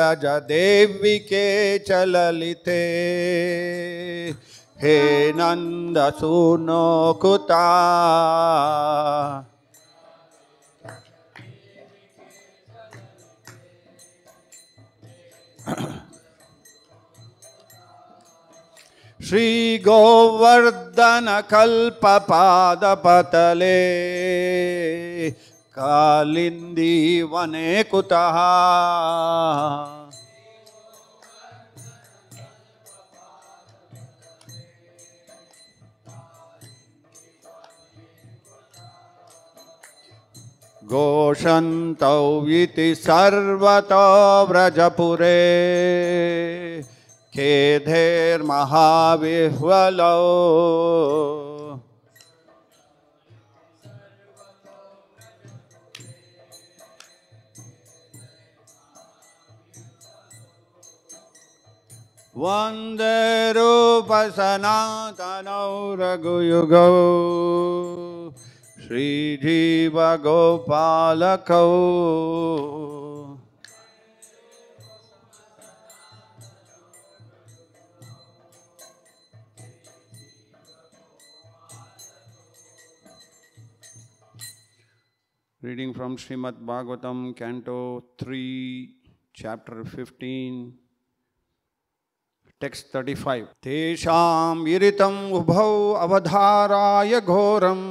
राजा देवी के चललिते हे नंद सुनो कुता श्री गोवर्धन कल्प पाद पतले कालिंदी वने कुतहा घोषन्तौ सर्वतो व्रजपुरे खेधेर्महाविह्वलौ वन्दे रूपसनातनौ रघुयुगौ Shri Gopal reading from Srimad Bhagavatam canto three chapter fifteen text thirty five तेषा इरित उभौ अवधाराय घोरम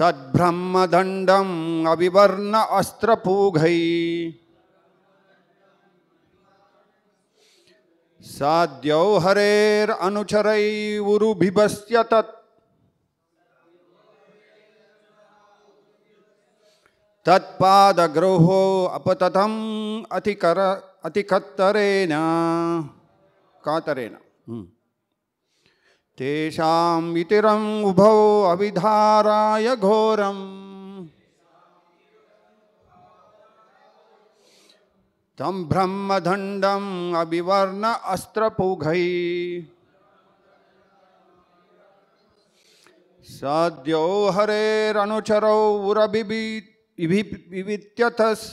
तद्ब्रह्मदण्डम् अविवर्ण अस्त्रपूघै साद्यौ हरेरनुचरैरुभिभस्य तत् तत्पादग्रोहो अपततम् अतिकर अतिकत्तरेण कातरेण हम्म। तेषाम् इतिरम् उभौ अभिधाराय घोरम् तं ब्रह्मदण्डम् अभिवर्ण अस्त्रपूघै सद्यो हरेरनुचरौ उरबिबीत्यथस्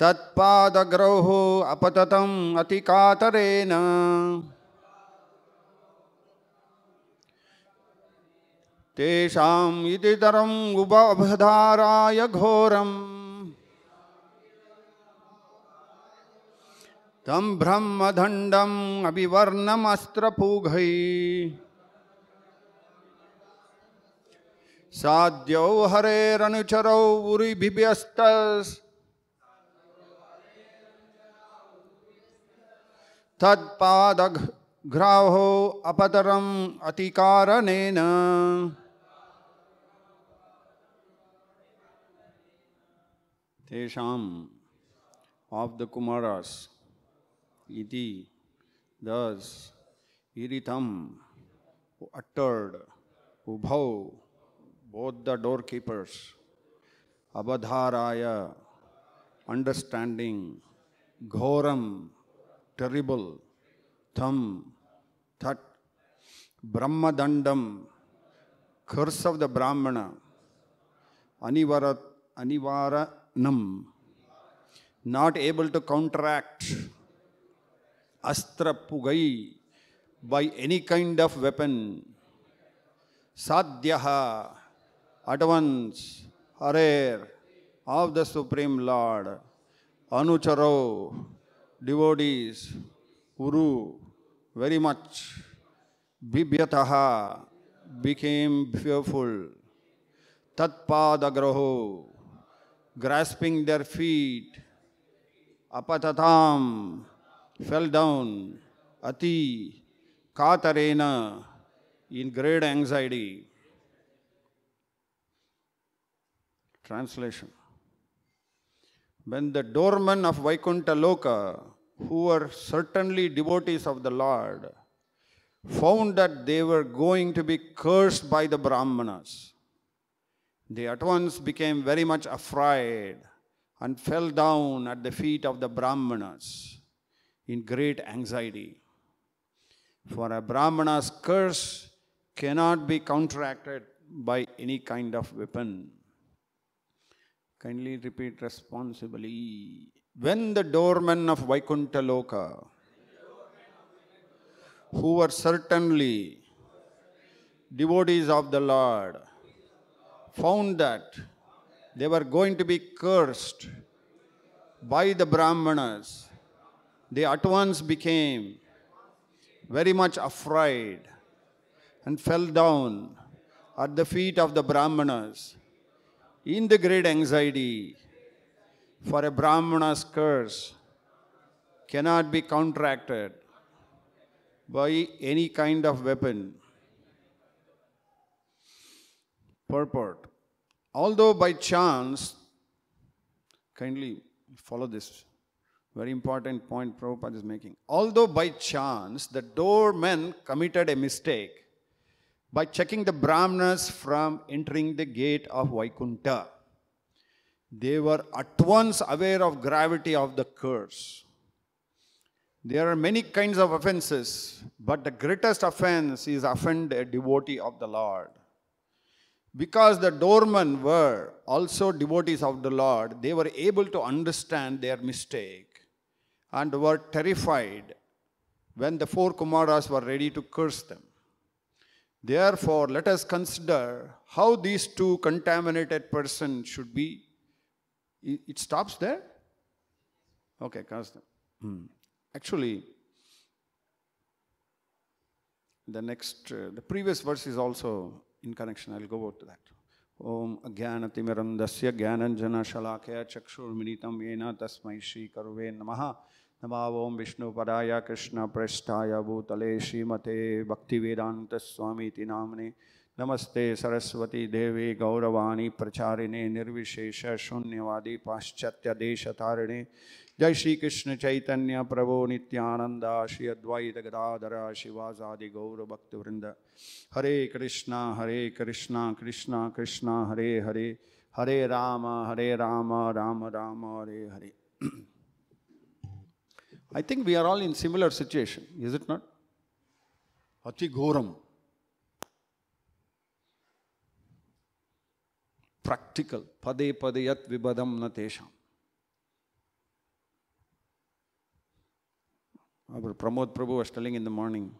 तत्पादग्रौः अपततम अति कातरेन इति दरम् उबधाराय तम ब्रह्मदंडम अभिवर्णमस्त्रपूघ साध्यौ हरेरनुचरौ उरिभिभ्यस्तस् तत्पादघ्राहो अपतरम अतिकारणेन तेषाम् of the Kumaras. Iti, thus, iritam, uttered, ubhav, both the doorkeepers, abadharaya, understanding, ghoram, terrible, that thut, brahmadandam, curse of the Brahmana, anivarat, anivaranam, not able to counteract, astra pugai, by any kind of weapon, sadhyaha, advance hare harer, of the Supreme Lord, anucharo, devotees, guru, very much, Bibhyataha, became fearful. Tatpadagraho, grasping their feet, Apatatam, fell down, Ati, Katarena, in great anxiety. Translation. When the doorman of Vaikuntha Loka who were certainly devotees of the Lord, found that they were going to be cursed by the Brahmanas. They at once became very much afraid and fell down at the feet of the Brahmanas in great anxiety. For a Brahmana's curse cannot be counteracted by any kind of weapon. Kindly repeat responsibly. When the doormen of Vaikuntha Loka, who were certainly devotees of the Lord, found that they were going to be cursed by the Brahmanas, they at once became very much afraid and fell down at the feet of the Brahmanas in the great anxiety for a Brahmana's curse cannot be contracted by any kind of weapon. Purport. Although by chance, kindly follow this very important point Prabhupada is making. Although by chance the doorman committed a mistake by checking the Brahmanas from entering the gate of Vaikunta. They were at once aware of gravity of the curse. There are many kinds of offenses, but the greatest offense is offend a devotee of the Lord. Because the doormen were also devotees of the Lord, they were able to understand their mistake and were terrified when the four Kumaras were ready to curse them. Therefore, let us consider how these two contaminated persons should be it, stops there? Okay, constant. Hmm. Actually, the next, uh, the previous verse is also in connection. I'll go over to that. ओम अज्ञानतिमिरन्दस्य ज्ञानञ्जनशलाकया चक्षुर्मिलितं येन तस्मै श्रीकरुवे नमः नमाव ओम विष्णुपदाय कृष्णपृष्ठाय भूतले श्रीमते भक्तिवेदान्तस्वामीति नाम्ने नमस्ते सरस्वती देवी गौरवाणी प्रचारिणे निर्विशेष शून्यवादी पाश्चात्यदेशतारिणे जय श्री कृष्ण चैतन्य प्रभो नित्यानंदा श्री अद्वैत गदाधर शिवाजादि गौर भक्तवृंद हरे कृष्णा हरे कृष्णा कृष्णा कृष्णा हरे हरे हरे राम हरे राम राम राम हरे हरे I think we are all in similar situation, is it not? Ati Ghoram. Practical. Pade pade yat vibadam natesham. Our Pramod Prabhu was telling in the morning,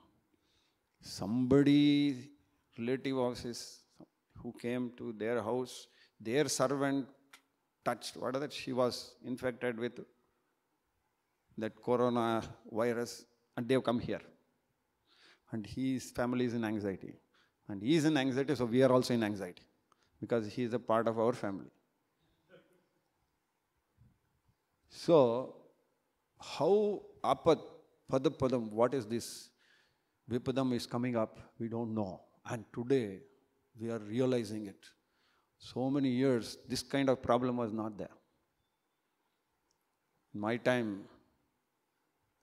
somebody, relative of his, who came to their house, their servant touched, what is that? She was infected with that coronavirus, and they have come here. And his family is in anxiety. And he is in anxiety, so we are also in anxiety because he is a part of our family. So, how apat, padapadam? what is this? Vipadam is coming up, we don't know. And today, we are realizing it. So many years, this kind of problem was not there. In my time,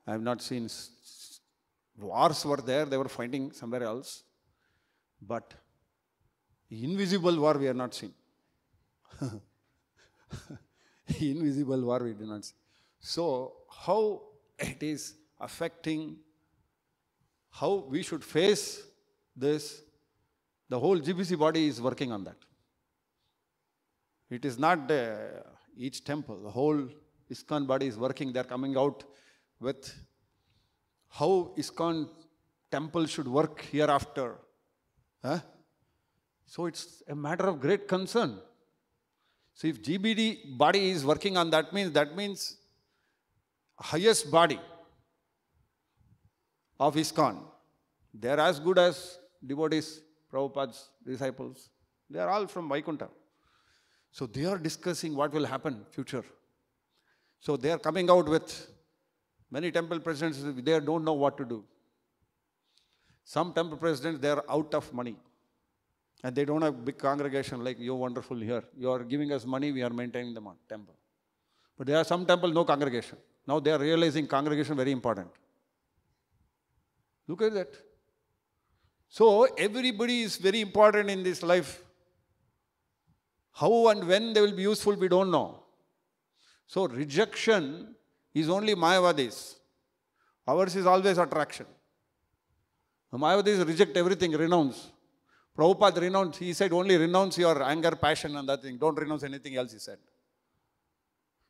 I have not seen wars were there, they were fighting somewhere else. But invisible war we have not seen. invisible war we did not see. So, how it is affecting how we should face this, the whole GBC body is working on that. It is not uh, each temple, the whole ISKCON body is working, they are coming out with how ISKCON temple should work hereafter. Huh? So it's a matter of great concern. So if GBD body is working on that means, that means highest body of ISKCON. They are as good as devotees, Prabhupada's disciples. They are all from Vaikuntha. So they are discussing what will happen future. So they are coming out with Many temple presidents, they don't know what to do. Some temple presidents, they are out of money. And they don't have big congregation like you wonderful here. You are giving us money, we are maintaining the temple. But there are some temple, no congregation. Now they are realizing congregation very important. Look at that. So everybody is very important in this life. How and when they will be useful, we don't know. So rejection is only Mayavadis. Ours is always attraction. Mayavadis reject everything, renounce. Prabhupada renounced, he said only renounce your anger, passion and that thing. Don't renounce anything else, he said.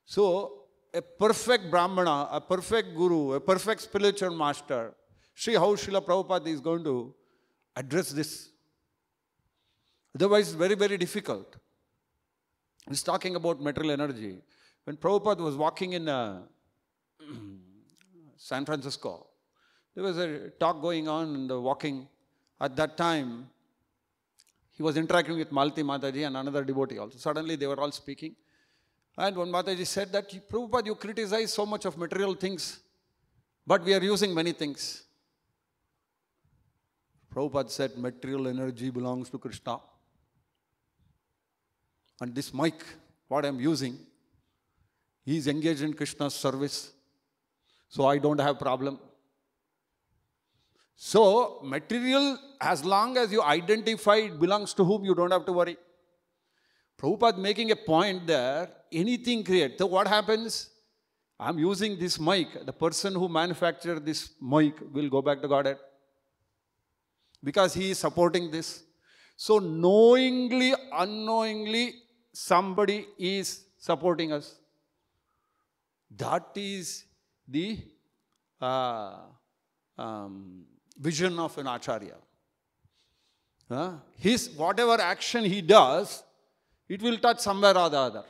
So, a perfect Brahmana, a perfect Guru, a perfect spiritual master, see how Srila Prabhupada is going to address this. Otherwise, it's very, very difficult. He's talking about material energy. When Prabhupada was walking in a uh, San Francisco. There was a talk going on in the walking. At that time, he was interacting with Malati Mataji and another devotee also. Suddenly, they were all speaking. And one Mataji said that, Prabhupada, you criticize so much of material things, but we are using many things. Prabhupada said, material energy belongs to Krishna. And this mic, what I'm using, he is engaged in Krishna's service. So I don't have problem. So material, as long as you identify it belongs to whom, you don't have to worry. Prabhupada making a point there, anything create. So what happens? I'm using this mic. The person who manufactured this mic will go back to Godhead. Because he is supporting this. So knowingly, unknowingly, somebody is supporting us. That is the uh, um, vision of an acharya. Uh, his whatever action he does, it will touch somewhere or the other.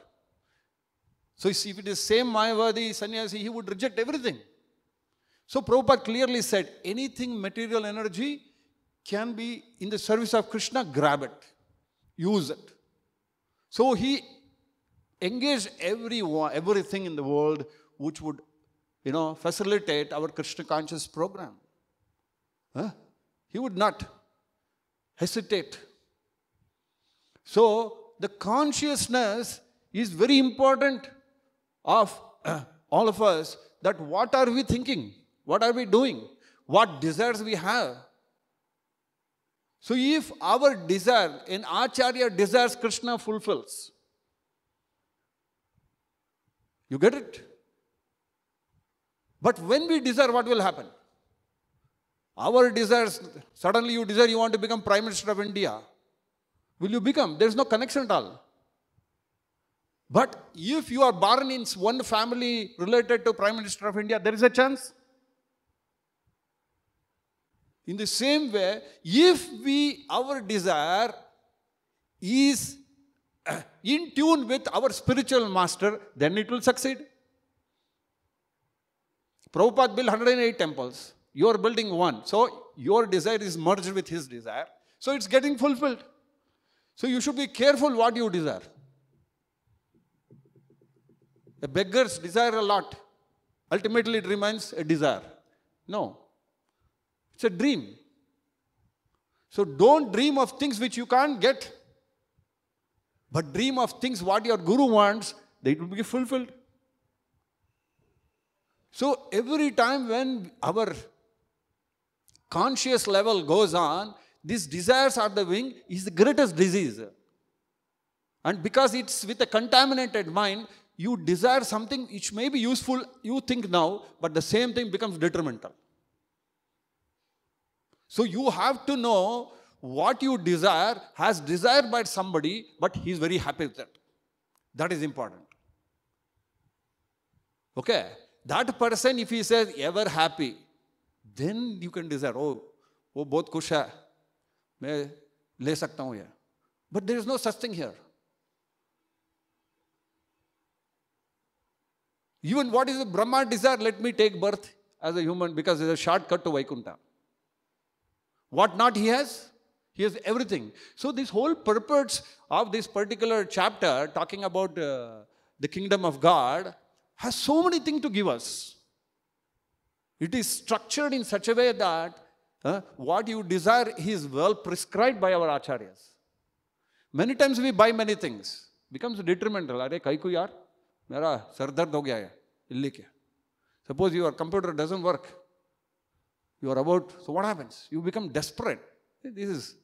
So if it is same Mayavadi sannyasi, he would reject everything. So Prabhupada clearly said, anything material energy can be in the service of Krishna, grab it, use it. So he engaged everyone, everything in the world which would you know, facilitate our Krishna conscious program. Huh? He would not hesitate. So, the consciousness is very important of uh, all of us that what are we thinking? What are we doing? What desires we have? So, if our desire, in Acharya desires, Krishna fulfills. You get it? But when we desire, what will happen? Our desires, suddenly you desire you want to become Prime Minister of India. Will you become? There is no connection at all. But if you are born in one family related to Prime Minister of India, there is a chance. In the same way, if we, our desire is in tune with our spiritual master, then it will succeed. Prabhupada built 108 temples. You are building one. So your desire is merged with his desire. So it's getting fulfilled. So you should be careful what you desire. The beggars desire a lot. Ultimately, it remains a desire. No. It's a dream. So don't dream of things which you can't get. But dream of things what your guru wants, they will be fulfilled. So every time when our conscious level goes on, these desires are the wing is the greatest disease. And because it's with a contaminated mind, you desire something which may be useful, you think now, but the same thing becomes detrimental. So you have to know what you desire has desired by somebody, but he is very happy with that. That is important. Okay? That person, if he says ever happy, then you can decide, oh, वो बहुत खुश है मैं ले सकता हूं ये but there is no such thing Even what is the Brahma desire? Let me take birth as a human because it's a shortcut to Vaikunta. What not he has? He has everything. So this whole purpose of this particular chapter talking about uh, the kingdom of God has so many things to give us. It is structured in such a way that uh, what you desire is well prescribed by our acharyas. Many times we buy many things. Becomes detrimental. अरे कहीं को यार मेरा sir दर्द हो Suppose your computer doesn't work. You are about, so what happens? You become desperate. This is.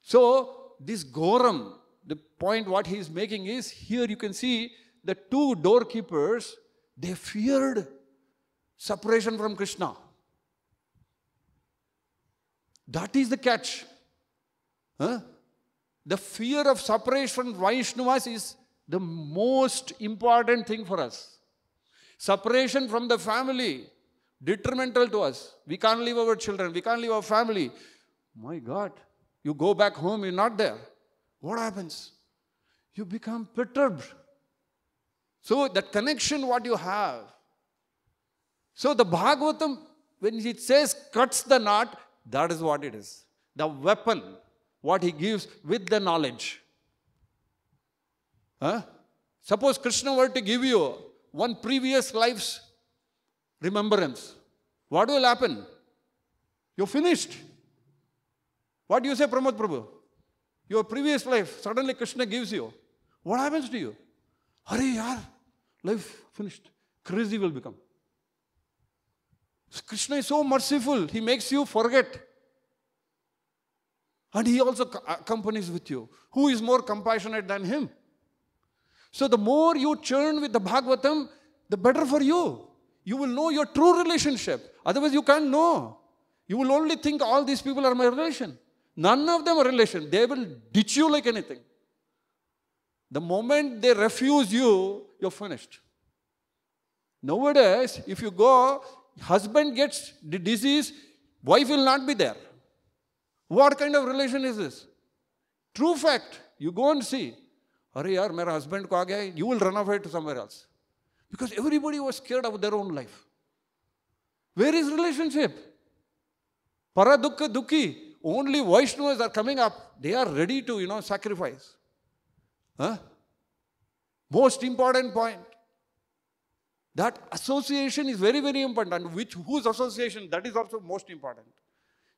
So, this Goram, the point what he is making is here you can see the two doorkeepers, they feared separation from Krishna. That is the catch. Huh? The fear of separation from Vaishnavas is the most important thing for us. Separation from the family, detrimental to us. We can't leave our children, we can't leave our family. My God, you go back home, you're not there. What happens? You become perturbed. So that connection what you have. So the Bhagavatam, when it says cuts the knot, that is what it is. The weapon, what he gives with the knowledge. Huh? Suppose Krishna were to give you one previous life's remembrance. What will happen? You're finished. What do you say, Pramod Prabhu? Your previous life, suddenly Krishna gives you. What happens to you? Hurry, yaar. Life finished. Crazy will become. Krishna is so merciful, he makes you forget. And he also uh, accompanies with you. Who is more compassionate than him? So the more you churn with the Bhagavatam, the better for you. You will know your true relationship. Otherwise, you can't know. You will only think all these people are my relation. None of them are relation. They will ditch you like anything. The moment they refuse you, you're finished. Nowadays, if you go, husband gets the disease, wife will not be there. What kind of relation is this? True fact. You go and see. Hurry, yaar, my husband ko gaya, you will run away to somewhere else. Because everybody was scared of their own life. Where is relationship? Para dukka dukki. Only Vaishnavas are coming up. They are ready to, you know, sacrifice. Huh? Most important point. That association is very, very important. And which whose association, that is also most important.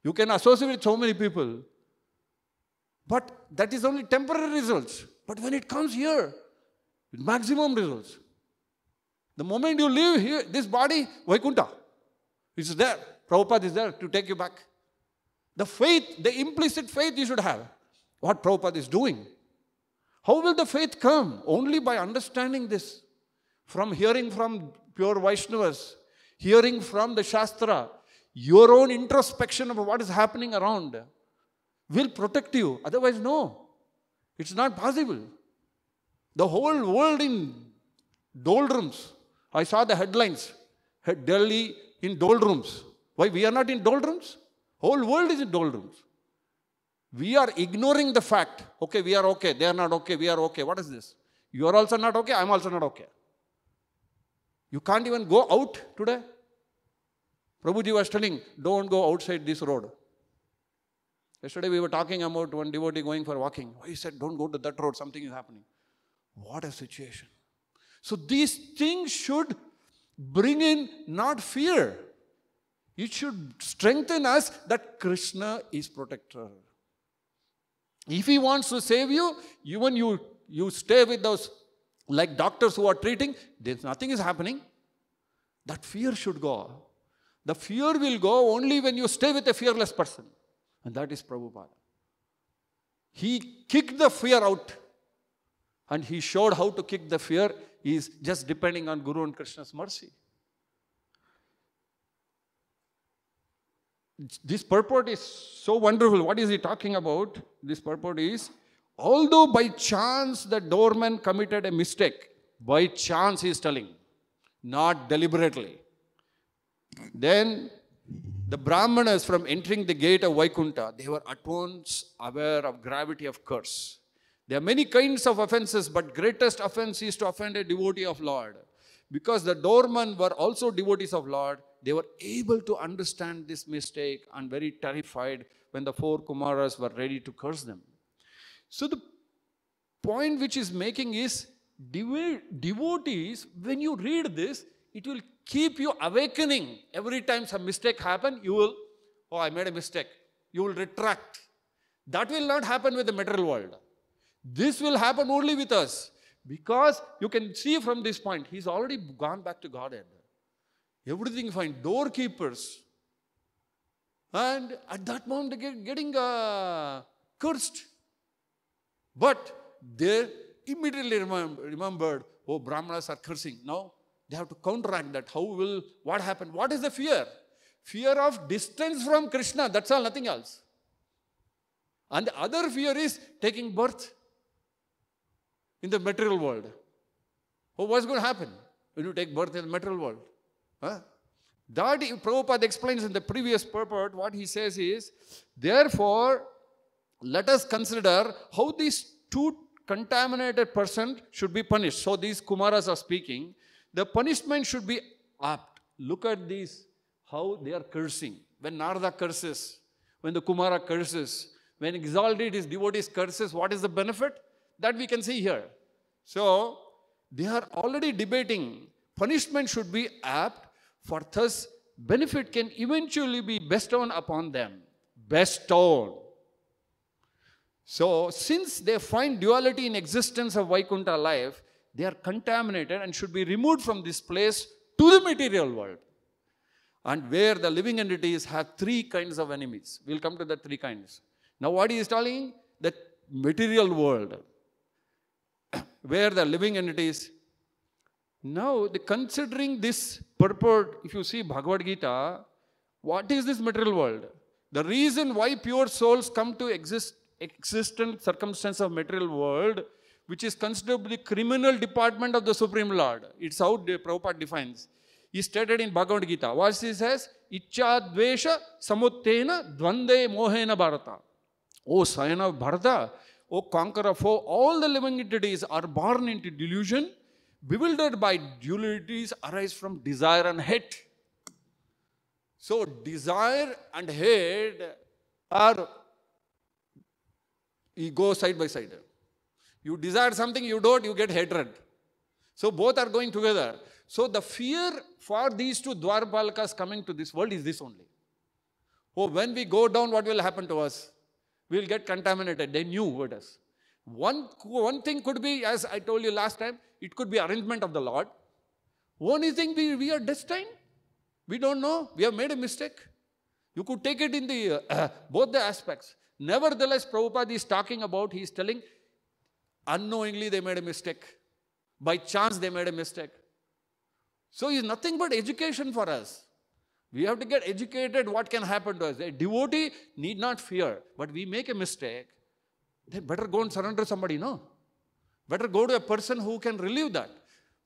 You can associate with so many people. But that is only temporary results. But when it comes here, maximum results. The moment you leave here, this body, Vaikunta, is there. Prabhupada is there to take you back. The faith, the implicit faith you should have. What Prabhupada is doing how will the faith come? Only by understanding this. From hearing from pure Vaishnavas, hearing from the Shastra, your own introspection of what is happening around will protect you. Otherwise, no. It's not possible. The whole world in doldrums. I saw the headlines. Delhi in doldrums. Why? We are not in doldrums. Whole world is in doldrums. We are ignoring the fact, okay, we are okay, they are not okay, we are okay. What is this? You are also not okay, I'm also not okay. You can't even go out today. Prabhuji was telling, don't go outside this road. Yesterday we were talking about one devotee going for walking. He said, don't go to that road, something is happening. What a situation. So these things should bring in not fear. It should strengthen us that Krishna is protector. If he wants to save you, even you, you stay with those like doctors who are treating, there's nothing is happening. That fear should go. The fear will go only when you stay with a fearless person. And that is Prabhupada. He kicked the fear out. And he showed how to kick the fear is just depending on Guru and Krishna's mercy. this purport is so wonderful. What is he talking about? This purport is, although by chance the doorman committed a mistake, by chance he is telling, not deliberately. Then the Brahmanas from entering the gate of Vaikunta, they were at once aware of gravity of curse. There are many kinds of offenses, but greatest offense is to offend a devotee of Lord. Because the doorman were also devotees of Lord, they were able to understand this mistake and very terrified when the four Kumaras were ready to curse them. So the point which is making is devotees, when you read this, it will keep you awakening. Every time some mistake happen, you will, oh, I made a mistake. You will retract. That will not happen with the material world. This will happen only with us. Because you can see from this point, he's already gone back to Godhead everything fine, doorkeepers. And at that moment, they get getting uh, cursed. But they immediately remembered, oh, Brahmanas are cursing. Now, they have to counteract that. How will, what happened? What is the fear? Fear of distance from Krishna, that's all, nothing else. And the other fear is taking birth in the material world. Oh, what's going to happen when you take birth in the material world? Huh? That Prabhupada explains in the previous purport, what he says is, therefore, let us consider how these two contaminated person should be punished. So these Kumaras are speaking. The punishment should be apt. Look at these, how they are cursing. When Narada curses, when the Kumara curses, when exalted his devotees curses, what is the benefit? That we can see here. So they are already debating. Punishment should be apt for thus, benefit can eventually be bestowed upon them. Bestowed. So, since they find duality in existence of Vaikuntha life, they are contaminated and should be removed from this place to the material world. And where the living entities have three kinds of enemies. We'll come to the three kinds. Now, what he is telling? The material world, where the living entities. Now, the, considering this purport, if you see Bhagavad Gita, what is this material world? The reason why pure souls come to exist, existent circumstance of material world, which is considerably criminal department of the Supreme Lord. It's how the Prabhupada defines. Is stated in Bhagavad Gita. What he says? Ichcha dvesha samuttena dvande mohena bharata. O son of Bharata, O conqueror of all the living entities are born into delusion bewildered by dualities arise from desire and hate. So desire and hate are you go side by side. You desire something, you don't, you get hatred. So both are going together. So the fear for these two Dwarpalkas coming to this world is this only. Oh, when we go down, what will happen to us? We will get contaminated. They knew what us. One, one thing could be, as I told you last time, it could be arrangement of the Lord. One thing, we, we are destined. We don't know. We have made a mistake. You could take it in the uh, both the aspects. Nevertheless, Prabhupada is talking about, he is telling, unknowingly they made a mistake. By chance they made a mistake. So it's nothing but education for us. We have to get educated what can happen to us. A devotee need not fear, but we make a mistake. Then better go and surrender somebody, no? Better go to a person who can relieve that.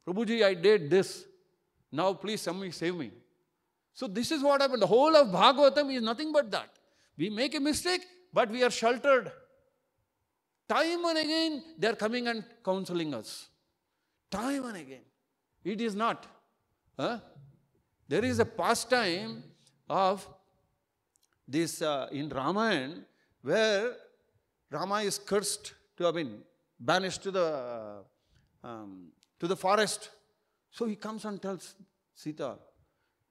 Prabhuji, I did this. Now please save me, save me. So this is what happened. The whole of Bhagavatam is nothing but that. We make a mistake, but we are sheltered. Time and again, they are coming and counseling us. Time and again. It is not. Huh? There is a pastime of this uh, in Ramayana where Rama is cursed to have been banished to the, uh, um, to the forest. So he comes and tells Sita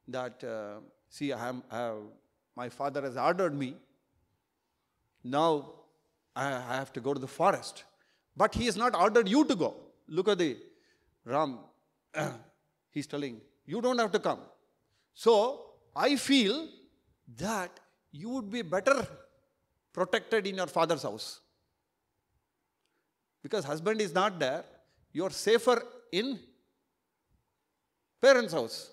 that, uh, see, I am, I have, my father has ordered me. Now I, I have to go to the forest. But he has not ordered you to go. Look at the Ram. He's telling, you don't have to come. So I feel that you would be better protected in your father's house. Because husband is not there, you are safer in parents' house.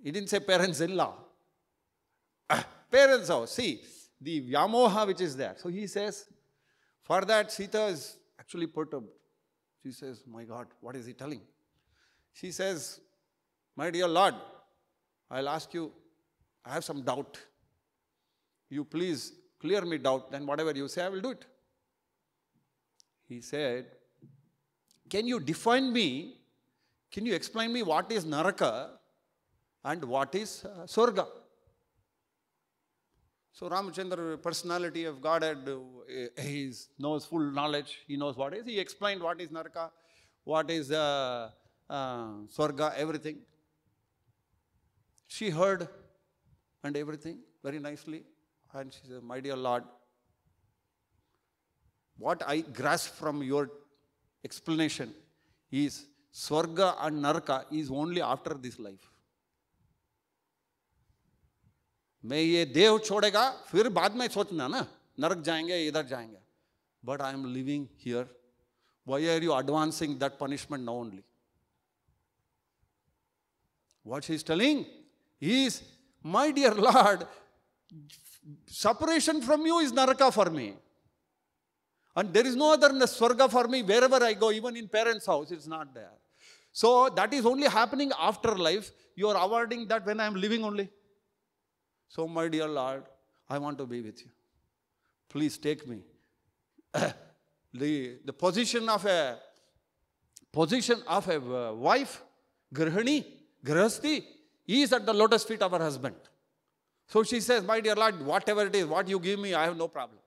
He didn't say parents in law. Ah, parents' house. See, the Yamoha which is there. So he says, for that, Sita is actually perturbed. She says, My God, what is he telling? She says, My dear Lord, I'll ask you, I have some doubt. You please clear me doubt, then whatever you say, I will do it. He said, Can you define me? Can you explain me what is Naraka and what is uh, Sorga? So Ramachandra, personality of Godhead, uh, he knows full knowledge. He knows what is. He explained what is Naraka, what is uh, uh, Sorga, everything. She heard and everything very nicely. And she says, My dear Lord, what I grasp from your explanation is Swarga and Narka is only after this life. मैं ये देह छोड़ेगा फिर बाद में सोचना ना नरक जाएंगे इधर जाएंगे but I am living here why are you advancing that punishment no only what is telling is my dear Lord separation from you is naraka for me. And there is no other swarga for me wherever I go, even in parents' house, it's not there. So that is only happening after life. You are awarding that when I am living only. So, my dear Lord, I want to be with you. Please take me. the, the position of a position of a uh, wife, grihani, grihasti, is at the lotus feet of her husband. So she says, My dear Lord, whatever it is, what you give me, I have no problem.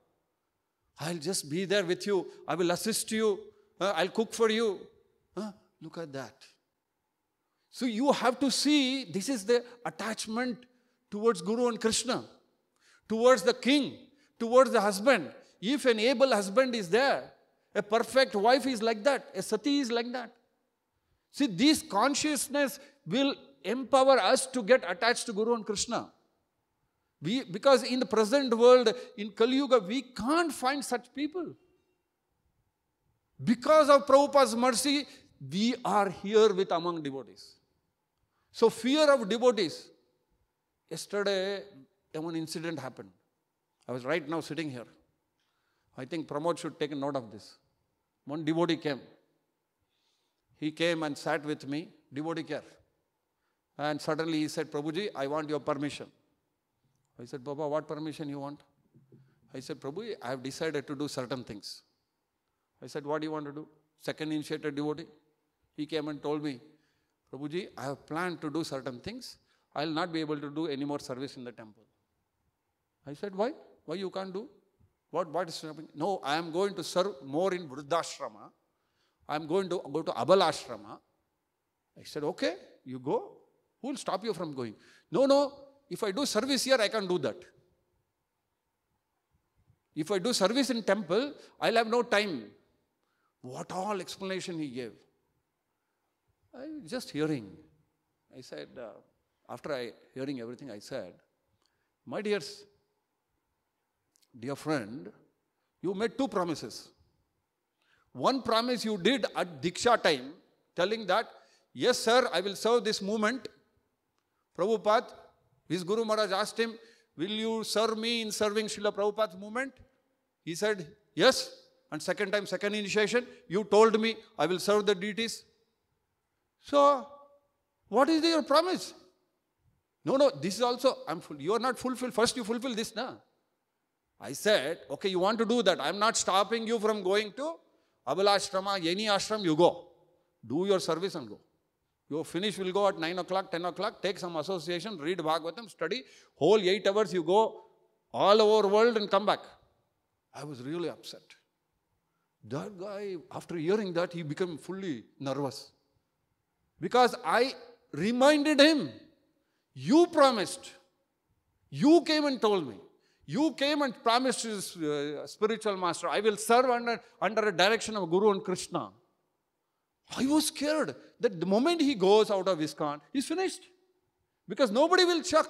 I'll just be there with you. I will assist you. Uh, I'll cook for you. Look at that. So you have to see this is the attachment towards Guru and Krishna, towards the king, towards the husband. If an able husband is there, a perfect wife is like that, a sati is like that. See, this consciousness will empower us to get attached to Guru and Krishna. We, because in the present world, in Kali Yuga, we can't find such people. Because of Prabhupada's mercy, we are here with among devotees. So fear of devotees. Yesterday, one incident happened. I was right now sitting here. I think Pramod should take a note of this. One devotee came. He came and sat with me, devotee care. And suddenly he said, Prabhuji, I want your permission. I said, Baba, what permission you want? I said, Prabhu, I have decided to do certain things. I said, what do you want to do? Second initiated devotee. He came and told me, Prabhuji, I have planned to do certain things. I will not be able to do any more service in the temple. I said, why? Why you can't do? What, what is happening? No, I am going to serve more in Vrudashrama. I am going to go to Abalashrama. I said, okay, you go. Who will stop you from going? No, no, if I do service here, I can do that. If I do service in temple, I'll have no time. What all explanation he gave. I was just hearing. I said, uh, after I hearing everything, I said, my dears, dear friend, you made two promises. One promise you did at Diksha time, telling that, yes, sir, I will serve this movement. Prabhupada, his Guru Maharaj asked him, will you serve me in serving Srila Prabhupada's movement? He said, yes. And second time, second initiation, you told me I will serve the deities. So, what is your promise? No, no, this is also, I'm full, you are not fulfilled. First you fulfill this, na? I said, okay, you want to do that. I'm not stopping you from going to Abal Ashrama, any ashram you go. Do your service and go. You finish, will go at 9 o'clock, 10 o'clock, take some association, read Bhagavatam, study. Whole 8 hours you go all over world and come back. I was really upset. That guy, after hearing that, he became fully nervous. Because I reminded him, you promised. You came and told me. You came and promised his uh, spiritual master, I will serve under, under the direction of Guru and Krishna. I was scared that the moment he goes out of ISKCON, he's finished because nobody will chuck.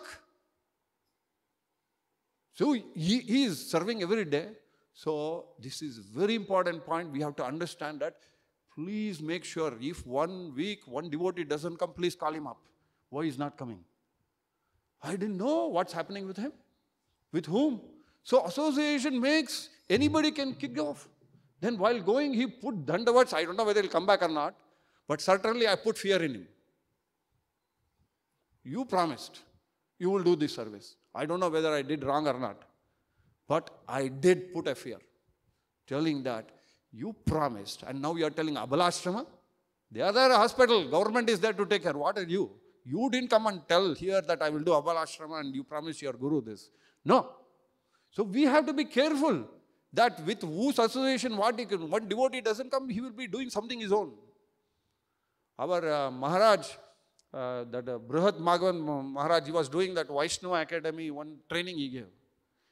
So he, he is serving every day. So this is very important point. We have to understand that. Please make sure if one week one devotee doesn't come, please call him up. Why is not coming? I didn't know what's happening with him, with whom. So association makes anybody can kick off. Then while going, he put Dandavats. I don't know whether he'll come back or not, but certainly I put fear in him. You promised you will do this service. I don't know whether I did wrong or not, but I did put a fear, telling that you promised, and now you are telling Abalashrama? The other hospital, government is there to take care. What are you? You didn't come and tell here that I will do Abalashrama and you promised your guru this. No. So we have to be careful that with whose association what can, one devotee doesn't come, he will be doing something his own. Our uh, Maharaj, uh, that uh, Brihat uh, Maharaj, he was doing that Vaishnava Academy, one training he gave.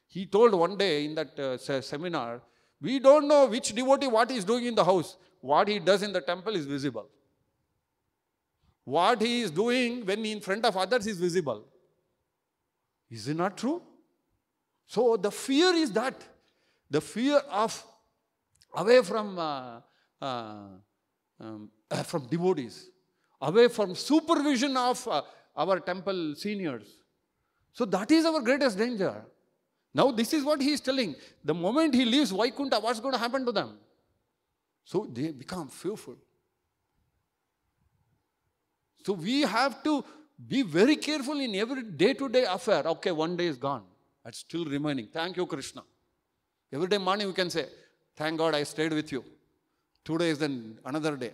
He told one day in that uh, seminar, we don't know which devotee what he is doing in the house. What he does in the temple is visible. What he is doing when in front of others is visible. Is it not true? So the fear is that the fear of away from, uh, uh, um, uh, from devotees, away from supervision of uh, our temple seniors. So that is our greatest danger. Now this is what he is telling. The moment he leaves Vaikunta, what's going to happen to them? So they become fearful. So we have to be very careful in every -day affair. Okay, one day is gone. That's still remaining. Thank you, Krishna. Every day morning we can say, Thank God I stayed with you. Two days, then another day.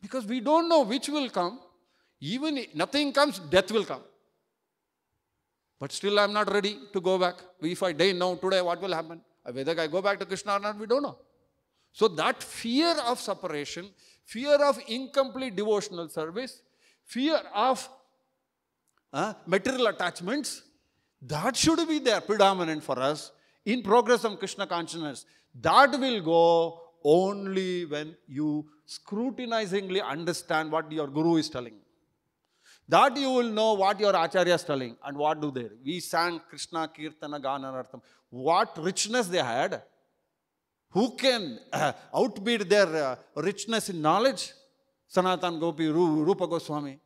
Because we don't know which will come. Even if nothing comes, death will come. But still, I'm not ready to go back. If I die now, today, what will happen? Whether I go back to Krishna or not, we don't know. So, that fear of separation, fear of incomplete devotional service, fear of uh, material attachments, that should be there predominant for us in progress of Krishna consciousness. That will go only when you scrutinizingly understand what your Guru is telling. That you will know what your Acharya is telling and what do they. We sang Krishna, Kirtana, gana, artham. What richness they had. Who can uh, outbid their uh, richness in knowledge? Sanatan Gopi, Rupa Goswami.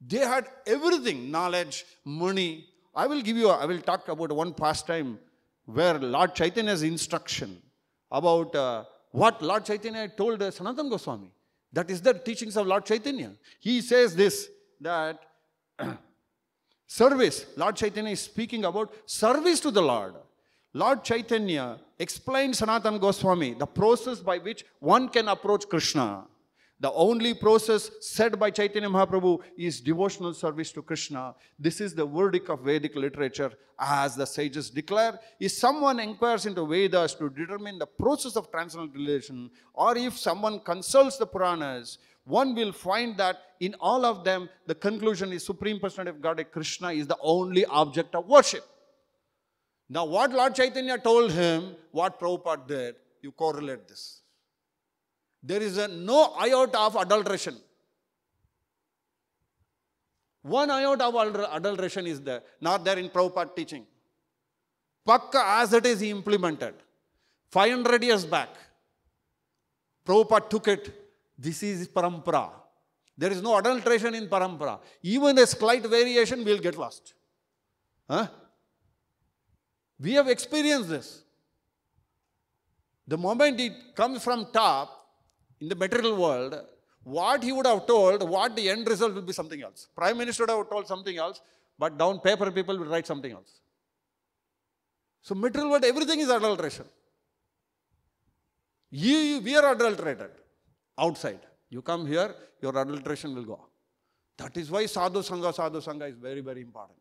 They had everything, knowledge, money. I will give you, I will talk about one pastime where Lord Chaitanya's instruction about uh, what Lord Chaitanya told uh, Sanatana Goswami. That is the teachings of Lord Chaitanya. He says this, that service, Lord Chaitanya is speaking about service to the Lord. Lord Chaitanya explained Sanatana Goswami the process by which one can approach Krishna. The only process said by Chaitanya Mahaprabhu is devotional service to Krishna. This is the verdict of Vedic literature, as the sages declare. If someone inquires into Vedas to determine the process of transcendental relation, or if someone consults the Puranas, one will find that in all of them, the conclusion is Supreme Personality of Godhead Krishna is the only object of worship. Now, what Lord Chaitanya told him, what Prabhupada did, you correlate this. There is a no iota of adulteration. One iota of adulteration is there, not there in Prabhupada teaching. Pakka as it is implemented. 500 years back, Prabhupada took it. This is parampara. There is no adulteration in parampara. Even a slight variation will get lost. Huh? We have experienced this. The moment it comes from top, in the material world, what he would have told, what the end result will be something else. Prime Minister would have told something else, but down paper people will write something else. So material world, everything is adulteration. You, we are adulterated outside. You come here, your adulteration will go. That is why sadhu sangha, sadhu sangha is very, very important.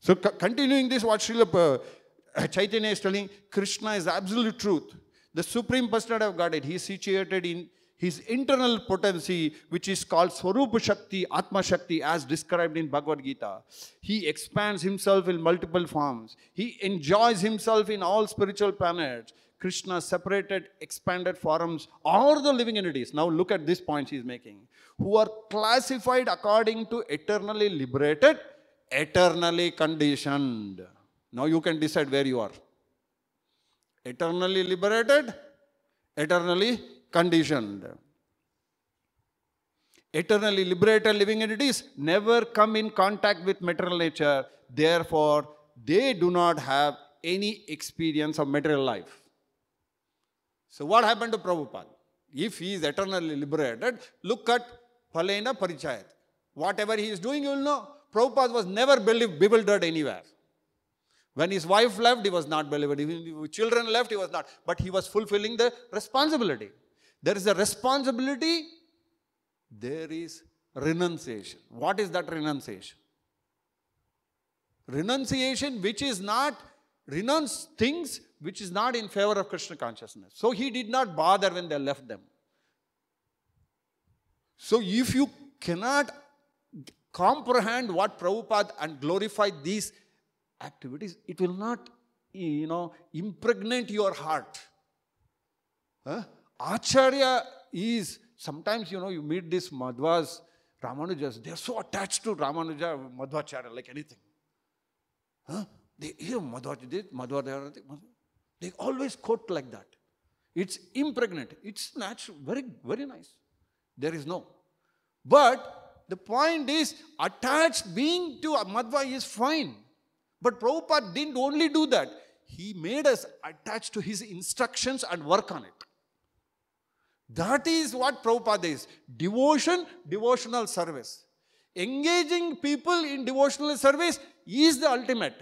So continuing this, what Srila uh, Chaitanya is telling, Krishna is absolute truth. The Supreme Personality of Godhead, He is situated in His internal potency, which is called Swarup Shakti, Atma Shakti, as described in Bhagavad Gita. He expands Himself in multiple forms. He enjoys Himself in all spiritual planets. Krishna separated, expanded forms, all the living entities. Now look at this point he's is making. Who are classified according to eternally liberated, eternally conditioned. Now you can decide where you are eternally liberated, eternally conditioned. Eternally liberated living entities never come in contact with material nature. Therefore, they do not have any experience of material life. So what happened to Prabhupada? If he is eternally liberated, look at Palena Parichayat. Whatever he is doing, you will know. Prabhupada was never bewildered anywhere. When his wife left, he was not believing. When children left, he was not. But he was fulfilling the responsibility. There is a responsibility, there is renunciation. What is that renunciation? Renunciation, which is not, renounce things which is not in favor of Krishna consciousness. So he did not bother when they left them. So if you cannot comprehend what Prabhupada and glorify these activities, it will not, you know, impregnate your heart. Huh? Acharya is, sometimes, you know, you meet these Madhvas, Ramanujas, they're so attached to Ramanuja, Madhvacharya, like anything. Huh? They hear Madhvacharya, they always quote like that. It's impregnate. It's natural. Very, very nice. There is no. But the point is, attached being to madhva is fine. But Prabhupada didn't only do that. He made us attach to his instructions and work on it. That is what Prabhupada is. Devotion, devotional service. Engaging people in devotional service is the ultimate.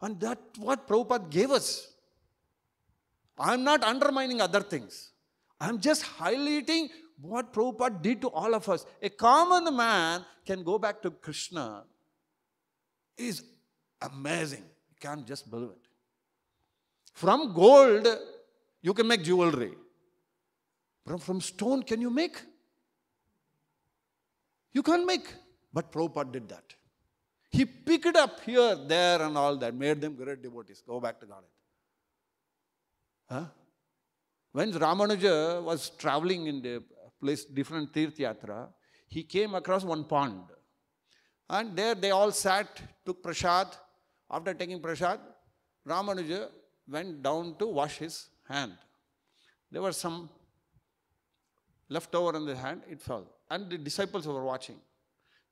And that's what Prabhupada gave us. I'm not undermining other things. I'm just highlighting what Prabhupada did to all of us. A common man can go back to Krishna is Amazing. You can't just believe it. From gold, you can make jewelry. From, from stone, can you make? You can't make. But Prabhupada did that. He picked it up here, there, and all that, made them great devotees. Go back to Godhead. Huh? When Ramanuja was traveling in the place, different Tirth Yatra, he came across one pond. And there they all sat, took prasad, after taking prasad, Ramanuja went down to wash his hand. There was some leftover in the hand, it fell. And the disciples were watching.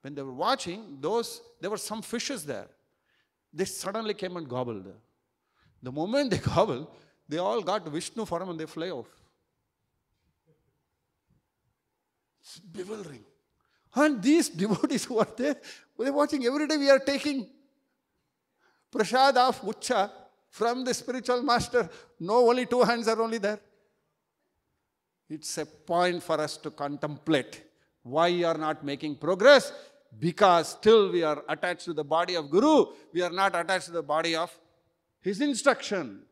When they were watching, those there were some fishes there. They suddenly came and gobbled. The moment they gobbled, they all got Vishnu form and they fly off. It's bewildering. And these devotees who are there, they're watching every day we are taking prasad of mucha from the spiritual master. No, only two hands are only there. It's a point for us to contemplate why you are not making progress because still we are attached to the body of Guru, we are not attached to the body of his instruction.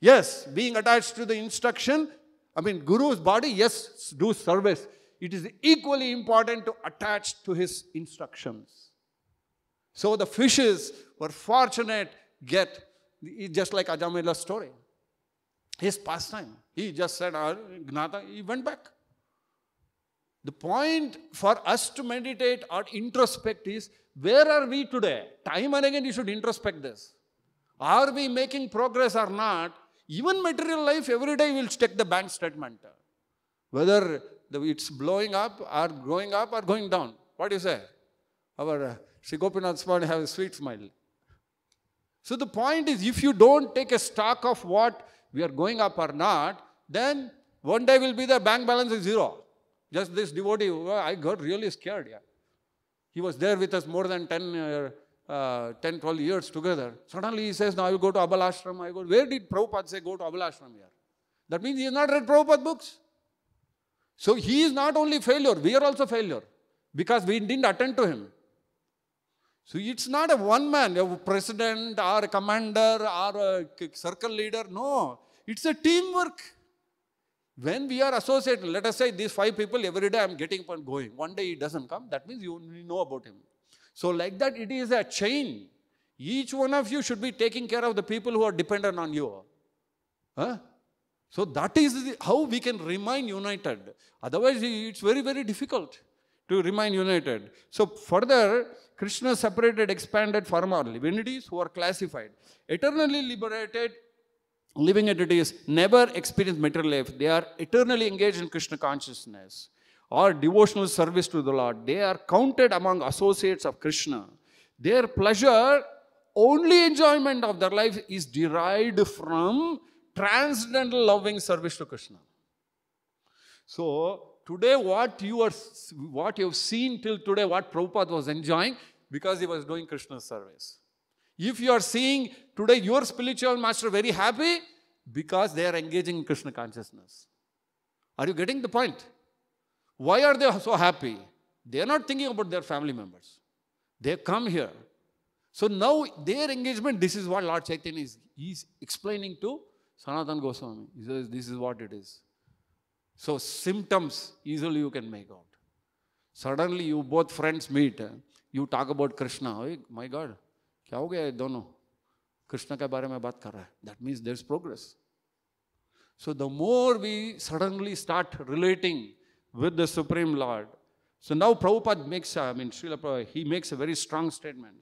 Yes, being attached to the instruction, I mean, Guru's body, yes, do service. It is equally important to attach to his instructions. So the fishes were fortunate, Get just like Ajamila's story, his pastime. He just said, ah, Gnata, he went back. The point for us to meditate or introspect is where are we today? Time and again, you should introspect this. Are we making progress or not? Even material life, every day we'll check the bank statement. Whether it's blowing up or growing up or going down. What do you say? Our Sri Gopinath Swami have a sweet smile. So the point is, if you don't take a stock of what we are going up or not, then one day will be the bank balance is zero. Just this devotee, well, I got really scared. Yeah. He was there with us more than 10, uh, uh 10, 12 years together. Suddenly he says, now I will go to Abalashram. Ashram. I go, where did Prabhupada say go to Abalashram Ashram here? That means he has not read Prabhupada books. So he is not only failure, we are also failure because we didn't attend to him. So it's not a one man, a president or a commander or a circle leader. No, it's a teamwork. When we are associated, let us say these five people, every day I'm getting and going. One day he doesn't come, that means you know about him. So like that, it is a chain. Each one of you should be taking care of the people who are dependent on you. Huh? So that is the, how we can remain united. Otherwise, it's very, very difficult to remain united. So further, Krishna separated, expanded from our divinities who are classified. Eternally liberated living entities never experience material life. They are eternally engaged in Krishna consciousness or devotional service to the Lord. They are counted among associates of Krishna. Their pleasure, only enjoyment of their life is derived from transcendental loving service to Krishna. So, today what you are, what you have seen till today, what Prabhupada was enjoying, because he was doing Krishna's service. If you are seeing today your spiritual master very happy, because they are engaging in Krishna consciousness. Are you getting the point? Why are they so happy? They are not thinking about their family members. They come here. So now their engagement, this is what Lord Chaitanya is, explaining to Sanatana Goswami. He says, this is what it is. So symptoms easily you can make out. Suddenly you both friends meet, you talk about Krishna. Hey, my God, kya ho gaya dono? Krishna ke baare mein baat kar raha That means there's progress. So the more we suddenly start relating with the Supreme Lord, so now Prabhupada makes, I mean, Srila Prabhupada, he makes a very strong statement.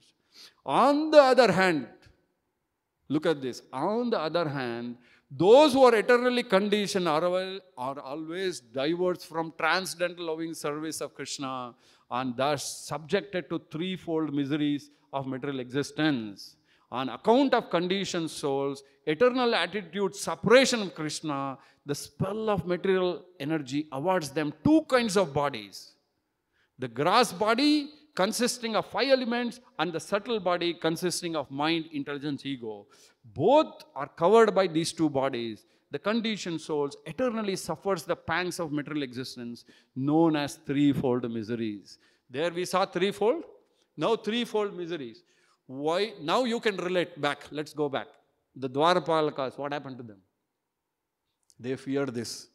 On the other hand, look at this. On the other hand, those who are eternally conditioned are, are always diverts from transcendental loving service of Krishna and thus subjected to threefold miseries of material existence. On account of conditioned souls, eternal attitude, separation of Krishna, the spell of material energy awards them two kinds of bodies. The grass body consisting of five elements and the subtle body consisting of mind, intelligence, ego. Both are covered by these two bodies. The conditioned souls eternally suffers the pangs of material existence known as threefold miseries. There we saw threefold, now threefold miseries. Why? Now you can relate back. Let's go back. The Dwarapalakas, what happened to them? They fear this.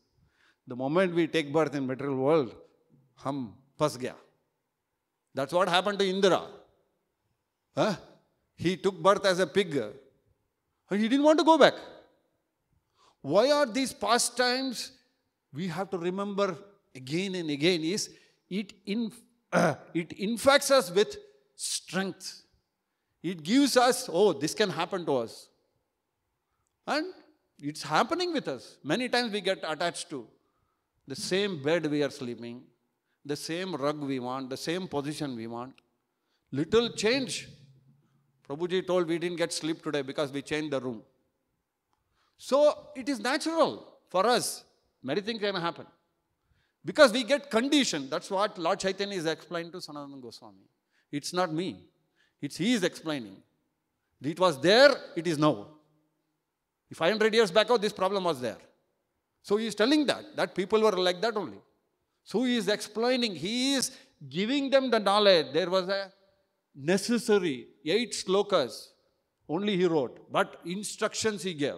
The moment we take birth in material world, hum, pas gaya. That's what happened to Indra. Huh? He took birth as a pig. And he didn't want to go back. Why are these pastimes we have to remember again and again is it, in, uh, it infects us with strength. It gives us, oh, this can happen to us. And it's happening with us. Many times we get attached to the same bed we are sleeping, the same rug we want, the same position we want. Little change. Prabhuji told we didn't get sleep today because we changed the room. So it is natural for us. Many things can happen. Because we get conditioned. That's what Lord Chaitanya is explaining to Sanatana Goswami. It's not me. It's he is explaining. It was there, it is now. 500 years back, oh, this problem was there. So he is telling that, that people were like that only. So he is explaining, he is giving them the knowledge. There was a necessary eight slokas only he wrote, but instructions he gave.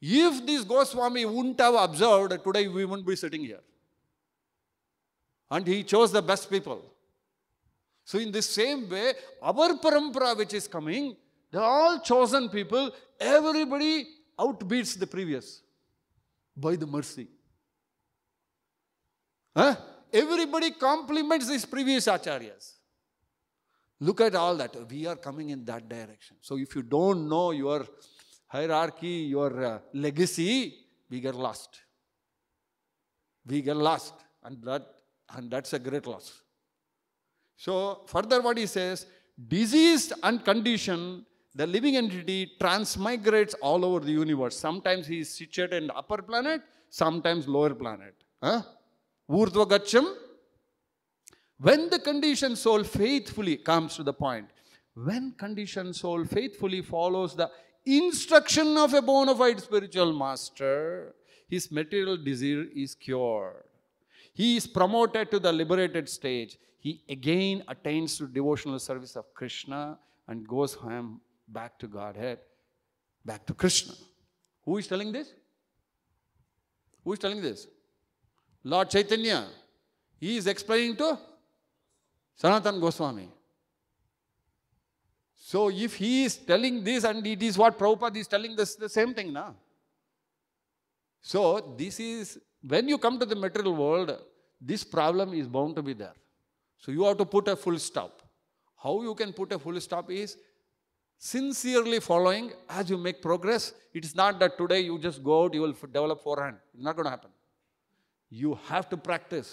If this Goswami wouldn't have observed, today we wouldn't be sitting here. And he chose the best people. So, in the same way, our parampara which is coming, they're all chosen people, everybody outbeats the previous by the mercy. Huh? Everybody compliments these previous acharyas. Look at all that. We are coming in that direction. So if you don't know your hierarchy, your uh, legacy, we get lost. We get lost. And, that, and that's a great loss. So further what he says, diseased and conditioned, the living entity transmigrates all over the universe. Sometimes he is situated in upper planet, sometimes lower planet. Huh? Urdhvagacham. When the conditioned soul faithfully comes to the point, when conditioned soul faithfully follows the instruction of a bona fide spiritual master, his material desire is cured. He is promoted to the liberated stage. He again attains to devotional service of Krishna and goes home back to Godhead, back to Krishna. Who is telling this? Who is telling this? Lord Chaitanya, he is explaining to Sanatan Goswami. So if he is telling this and it is what Prabhupada is telling, this the same thing now. So this is, when you come to the material world, this problem is bound to be there. So you have to put a full stop. How you can put a full stop is sincerely following as you make progress. It is not that today you just go out, you will develop forehand. It's not going to happen. You have to practice.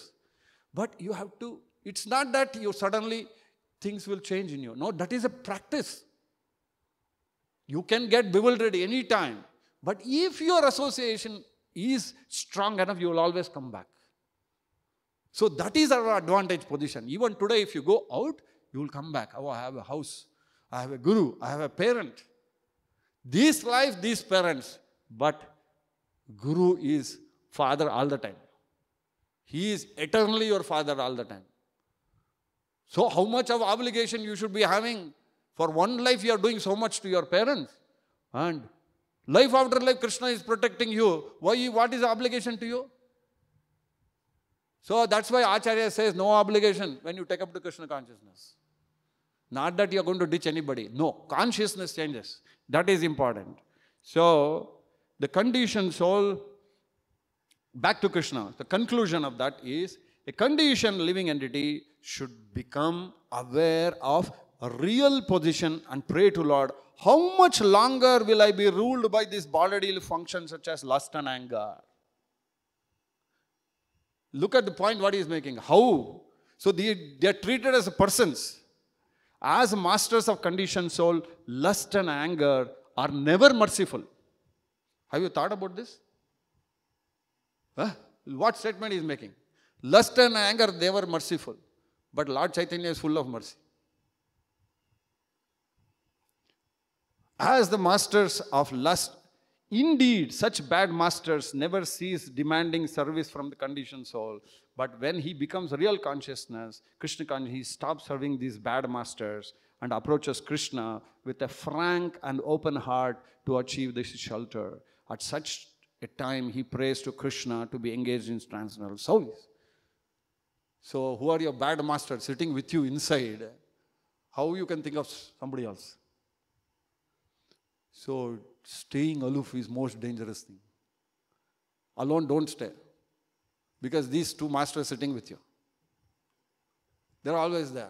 But you have to, it's not that you suddenly things will change in you. No, that is a practice. You can get bewildered any time. But if your association is strong enough, you will always come back. So that is our advantage position. Even today, if you go out, you will come back. Oh, I have a house. I have a guru. I have a parent. This life, these parents. But guru is father all the time. He is eternally your father all the time. So how much of obligation you should be having? For one life you are doing so much to your parents. And life after life Krishna is protecting you. Why, what is obligation to you? So that's why Acharya says no obligation when you take up the Krishna consciousness. Not that you are going to ditch anybody. No, consciousness changes. That is important. So the conditioned soul back to Krishna, the conclusion of that is a conditioned living entity should become aware of real position and pray to Lord, how much longer will I be ruled by this bodily function such as lust and anger? Look at the point what he is making. How? So they, they are treated as persons. As masters of conditioned soul, lust and anger are never merciful. Have you thought about this? Huh? What statement is making? Lust and anger, they were merciful. But Lord Chaitanya is full of mercy. As the masters of lust, indeed, such bad masters never cease demanding service from the conditioned soul. But when he becomes real consciousness, Krishna consciousness, he stops serving these bad masters and approaches Krishna with a frank and open heart to achieve this shelter. At such a time he prays to Krishna to be engaged in transcendental service. So, who are your bad masters sitting with you inside? How you can think of somebody else? So, staying aloof is most dangerous thing. Alone, don't stay, because these two masters sitting with you. They're always there.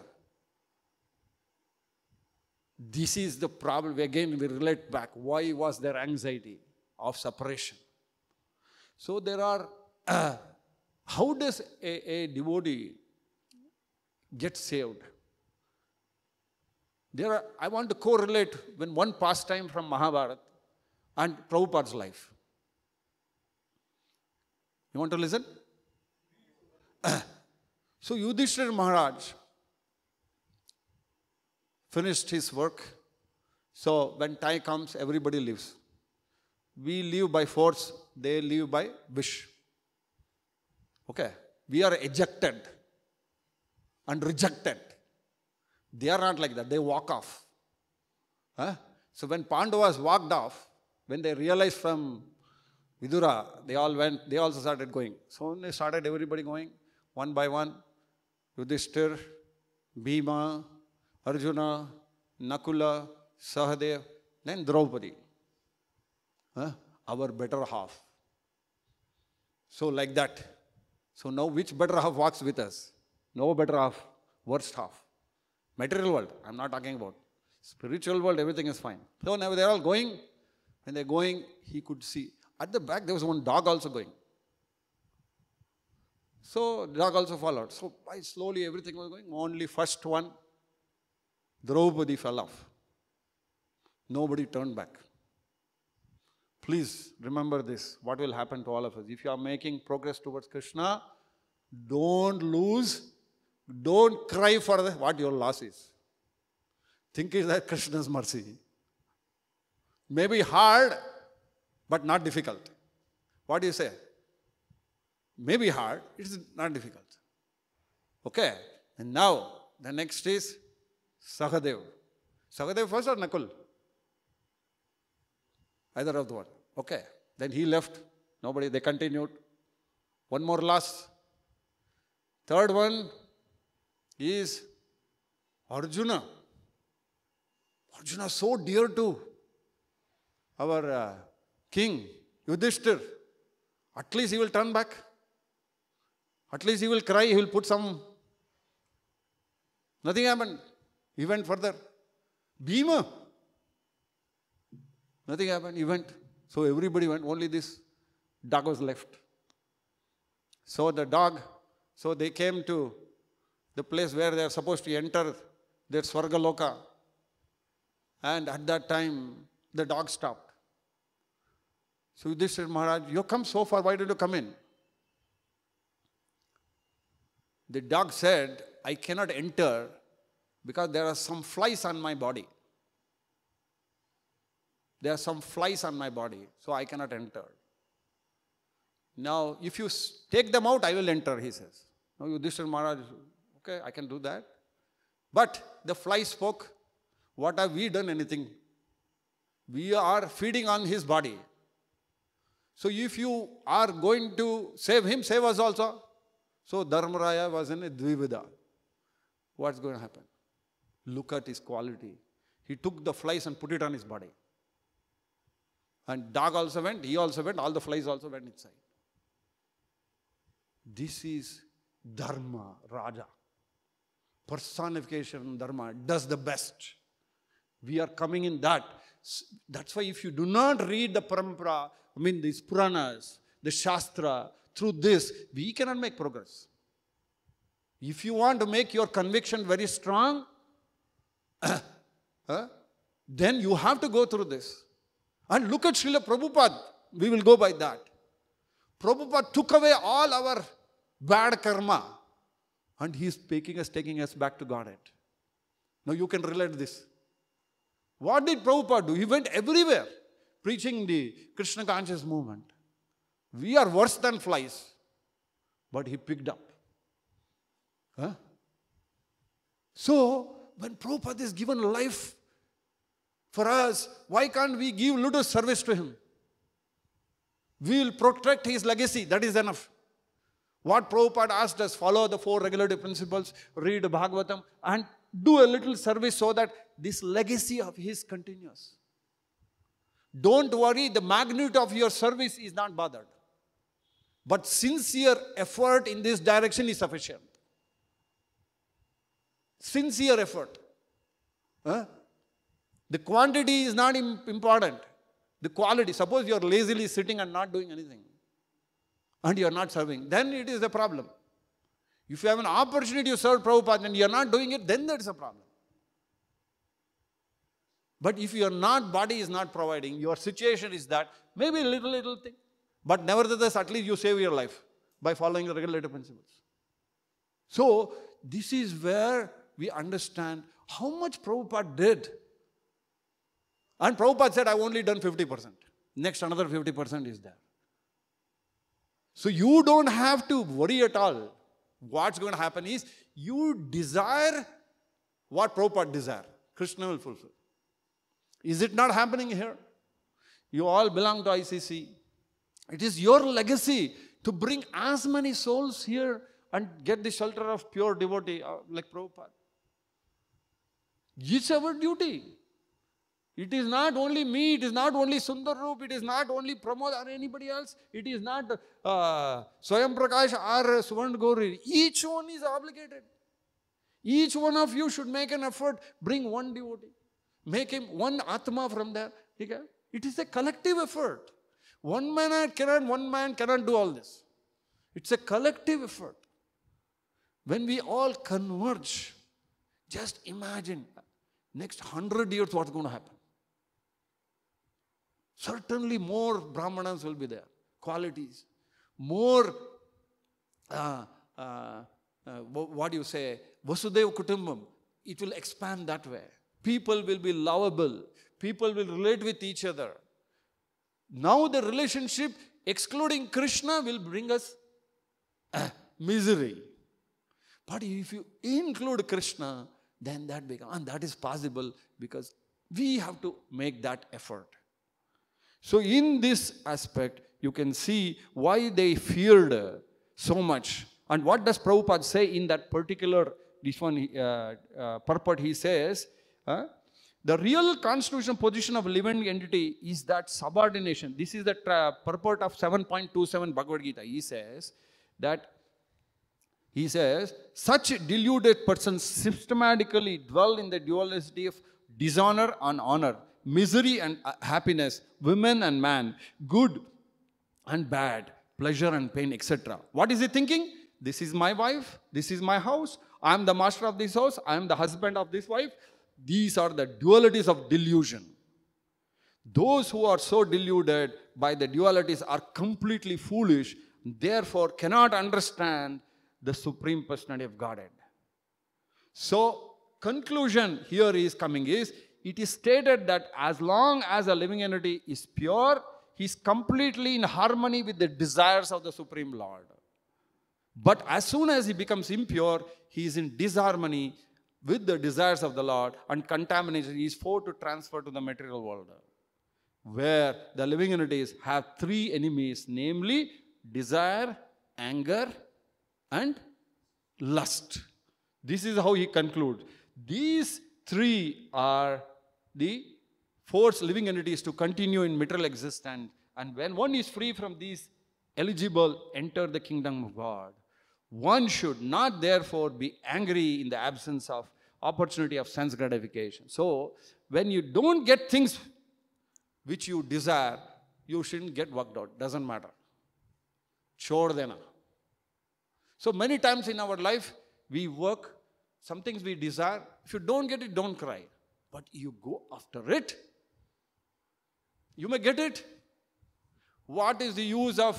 This is the problem. Again, we relate back. Why was there anxiety of separation? So there are, how does a, a devotee get saved? There are, I want to correlate when one pastime from Mahabharata and Prabhupada's life. You want to listen? so Yudhishthir Maharaj finished his work. So when time comes, everybody leaves. We leave by force they live by wish. Okay? We are ejected and rejected. They are not like that. They walk off. Huh? So when Pandavas walked off, when they realized from Vidura, they all went, they also started going. So they started everybody going, one by one. Yudhishthir, Bhima, Arjuna, Nakula, Sahadev, then Draupadi. Huh? our better half. So, like that. So, now which better half walks with us? No better half, worst half. Material world, I'm not talking about. Spiritual world, everything is fine. So, now they're all going. When they're going, he could see. At the back, there was one dog also going. So, dog also followed. So, by slowly everything was going. Only first one, Draupadi fell off. Nobody turned back. Please remember this, what will happen to all of us. If you are making progress towards Krishna, don't lose, don't cry for the, what your loss is. Think is that Krishna's mercy. Maybe hard, but not difficult. What do you say? Maybe hard, it's not difficult. Okay, and now the next is Sahadev. Sahadev first or Nakul? Either of the one. Okay. Then he left. Nobody, they continued. One more loss. Third one is Arjuna. Arjuna so dear to our uh, king, Yudhishthir. At least he will turn back. At least he will cry, he will put some. Nothing happened. He went further. Bhima. Nothing happened. He went. So everybody went. Only this dog was left. So the dog, so they came to the place where they are supposed to enter their Swargaloka. And at that time, the dog stopped. So this said, Maharaj, you come so far, why did you come in? The dog said, I cannot enter because there are some flies on my body. There are some flies on my body, so I cannot enter. Now, if you take them out, I will enter, he says. Now, Yudhishthir Maharaj, okay, I can do that. But the fly spoke, what have we done anything? We are feeding on his body. So if you are going to save him, save us also. So Dharmaraya was in a dvivida. What's going to happen? Look at his quality. He took the flies and put it on his body. And dog also went, he also went, all the flies also went inside. This is Dharma, Raja. Personification Dharma does the best. We are coming in that. That's why if you do not read the parampara, I mean these Puranas, the Shastra, through this, we cannot make progress. If you want to make your conviction very strong, then you have to go through this. And look at Srila Prabhupada. We will go by that. Prabhupada took away all our bad karma. And he is taking us, taking us back to Godhead. Now you can relate this. What did Prabhupada do? He went everywhere preaching the Krishna conscious movement. We are worse than flies. But he picked up. Huh? So, when Prabhupada is given life, for us, why can't we give little service to him? We will protect his legacy, that is enough. What Prabhupada asked us, follow the four regulative principles, read Bhagavatam, and do a little service so that this legacy of his continues. Don't worry, the magnitude of your service is not bothered. But sincere effort in this direction is sufficient. Sincere effort. Huh? The quantity is not important. The quality, suppose you are lazily sitting and not doing anything and you are not serving, then it is a problem. If you have an opportunity to serve Prabhupada and you are not doing it, then that is a problem. But if your not body is not providing, your situation is that, maybe little, little thing. But nevertheless, at least you save your life by following the regulative principles. So, this is where we understand how much Prabhupada did and Prabhupada said, I've only done 50%. Next, another 50% is there. So you don't have to worry at all. What's going to happen is you desire what Prabhupada desire. Krishna will fulfill. Is it not happening here? You all belong to ICC. It is your legacy to bring as many souls here and get the shelter of pure devotee uh, like Prabhupada. It's our duty. It is not only me, it is not only Sundar Roop, it is not only Pramod or anybody else, it is not uh, Swayam Prakash or Suvarn Gauri. Each one is obligated. Each one of you should make an effort, bring one devotee, make him one Atma from there. Okay? It is a collective effort. One man cannot, one man cannot do all this. It's a collective effort. When we all converge, just imagine next hundred years what's going to happen certainly more Brahmanas will be there, qualities, more, uh, uh, uh, what do you say, Vasudeva Kutumbam. It will expand that way. People will be lovable. People will relate with each other. Now the relationship, excluding Krishna, will bring us uh, misery. But if you include Krishna, then that becomes, and that is possible because we have to make that effort. So in this aspect, you can see why they feared so much. And what does Prabhupada say in that particular, this one uh, uh, purport he says, uh, the real constitutional position of living entity is that subordination. This is the purport of 7.27 Bhagavad Gita. He says that, he says, such deluded persons systematically dwell in the duality of dishonor and honor misery and uh, happiness, women and man, good and bad, pleasure and pain, etc. What is he thinking? This is my wife, this is my house, I am the master of this house, I am the husband of this wife. These are the dualities of delusion. Those who are so deluded by the dualities are completely foolish, therefore cannot understand the Supreme Personality of Godhead. So, conclusion here is coming is it is stated that as long as a living entity is pure, he is completely in harmony with the desires of the Supreme Lord. But as soon as he becomes impure, he is in disharmony with the desires of the Lord and contamination. He is forced to transfer to the material world, where the living entities have three enemies, namely desire, anger, and lust. This is how he concludes. These Three are the force living entities to continue in material existence. And when one is free from these eligible, enter the kingdom of God. One should not therefore be angry in the absence of opportunity of sense gratification. So, when you don't get things which you desire, you shouldn't get worked out. Doesn't matter. Chodena. So many times in our life, we work, some things we desire, if you don't get it, don't cry. But you go after it. You may get it. What is the use of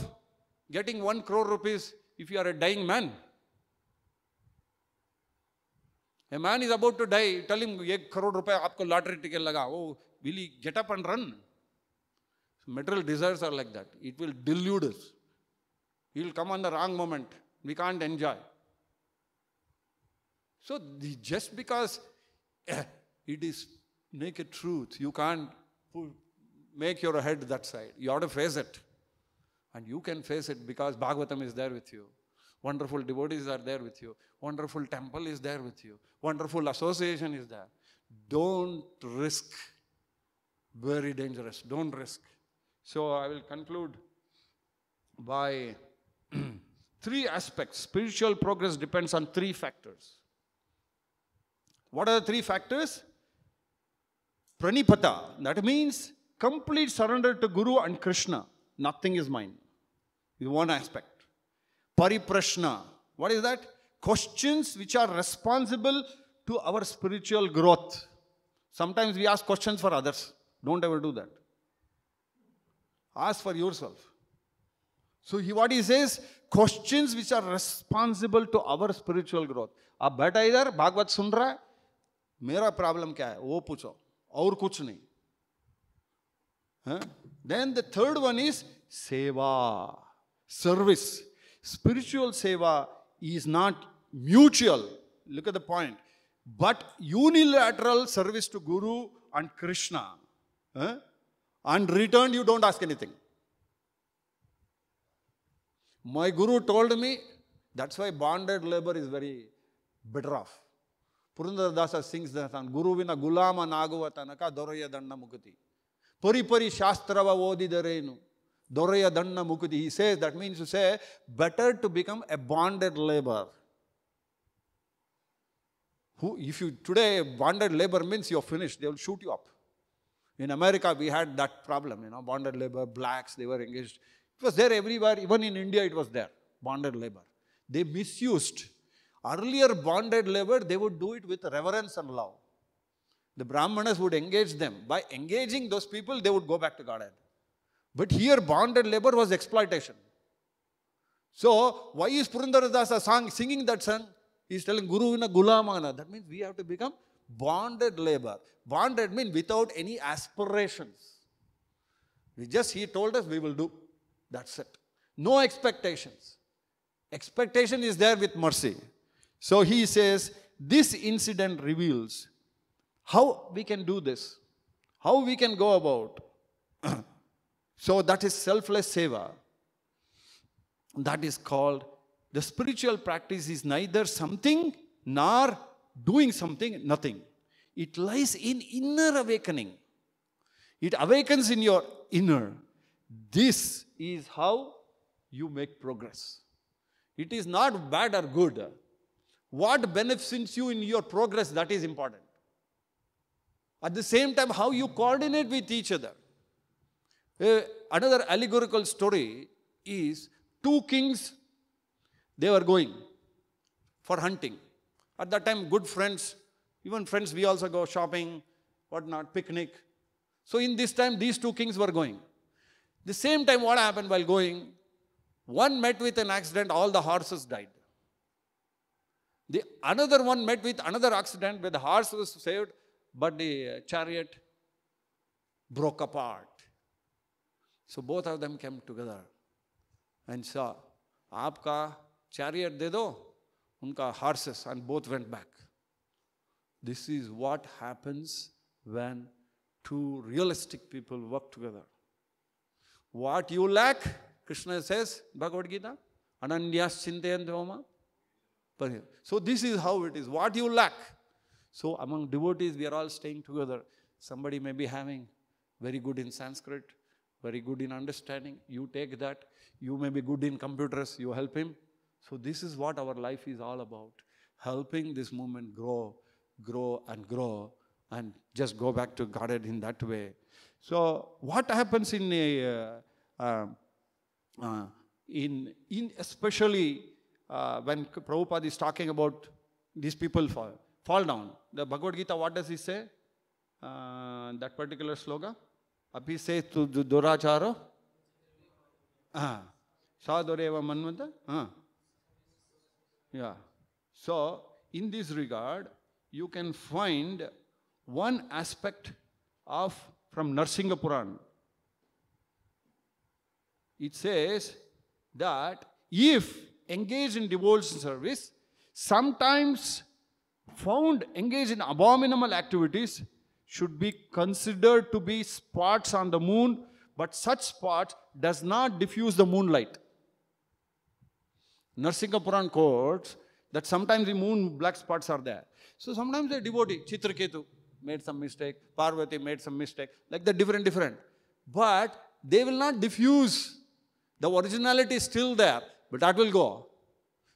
getting one crore rupees if you are a dying man? A man is about to die, tell him, एक crore रुपए आपको lottery ticket Oh, will he get up and run? So material desires are like that. It will delude us. He will come on the wrong moment. We can't enjoy. So just because eh, it is naked truth, you can't make your head that side. You have to face it. And you can face it because Bhagavatam is there with you. Wonderful devotees are there with you. Wonderful temple is there with you. Wonderful association is there. Don't risk. Very dangerous. Don't risk. So I will conclude by three aspects. Spiritual progress depends on three factors what are the three factors? Pranipata, that means complete surrender to Guru and Krishna. Nothing is mine. Is one aspect. Pariprashna, what is that? Questions which are responsible to our spiritual growth. Sometimes we ask questions for others. Don't ever do that. Ask for yourself. So he, what he says, questions which are responsible to our spiritual growth. A better either Bhagavad Sundra मेरा problem क्या है वो पूछो और कुछ नहीं then the third one is seva service spiritual seva is not mutual look at the point but unilateral service to guru and Krishna and return you don't ask anything my guru told me that's why bonded labour is very better off Purandaradasa sings the ತಾನು ಗುರುವಿನ ಗುಲಾಮನಾಗುವ ತನಕ ದೊರೆಯ ದಣ್ಣ ಮುಕುತಿ ಪರಿಪರಿ ಶಾಸ್ತ್ರವ ಓದಿದರೇನು ದೊರೆಯ ದಣ್ಣ ಮುಕುತಿ he says that means to say better to become a bonded labour who if you today bonded labour means you are finish they will shoot you up in America we had that problem ಏನೋ bonded labour blacks they were engaged it was there everywhere even in India it was there bonded labour they misused Earlier bonded labor, they would do it with reverence and love. The Brahmanas would engage them. By engaging those people, they would go back to Godhead. But here, bonded labor was exploitation. So, why is Purandaradasa song singing that song? He's telling Guru in a gulamana. That means we have to become bonded labor. Bonded means without any aspirations. We just, he told us we will do. That's it. No expectations. Expectation is there with mercy. So he says, this incident reveals how we can do this, how we can go about. so that is selfless seva. That is called the spiritual practice is neither something nor doing something, nothing. It lies in inner awakening. It awakens in your inner. This is how you make progress. It is not bad or good. What benefits you in your progress, that is important. At the same time, how you coordinate with each other. Uh, another allegorical story is two kings, they were going for hunting. At that time, good friends, even friends, we also go shopping, whatnot, picnic. So in this time, these two kings were going. The same time, what happened while going? One met with an accident, all the horses died. The another one met with another accident where the horse was saved, but the uh, chariot broke apart. So both of them came together and saw, Aapka chariot de do, unka horses, and both went back. This is what happens when two realistic people work together. What you lack, Krishna says, Bhagavad Gita, Ananyas Chintayantoma, him. So this is how it is. What you lack. So among devotees, we are all staying together. Somebody may be having very good in Sanskrit, very good in understanding. You take that. You may be good in computers. You help him. So this is what our life is all about. Helping this movement grow, grow and grow and just go back to Godhead in that way. So what happens in a, uh, uh, uh in, in especially uh, when Prabhupada is talking about these people fall, fall down. The Bhagavad Gita, what does he say? Uh, that particular sloga? Abhi says to Duracharo. Ah, Sadureva Manvanta. Uh. Ah. Yeah. So, in this regard, you can find one aspect of from Narsinga Puran. It says that if engaged in devotion service, sometimes found engaged in abominable activities, should be considered to be spots on the moon, but such spots does not diffuse the moonlight. Narsinga Puran quotes that sometimes the moon black spots are there. So sometimes the devotee, Chitraketu, made some mistake, Parvati made some mistake, like the different, different. But they will not diffuse. The originality is still there but that will go.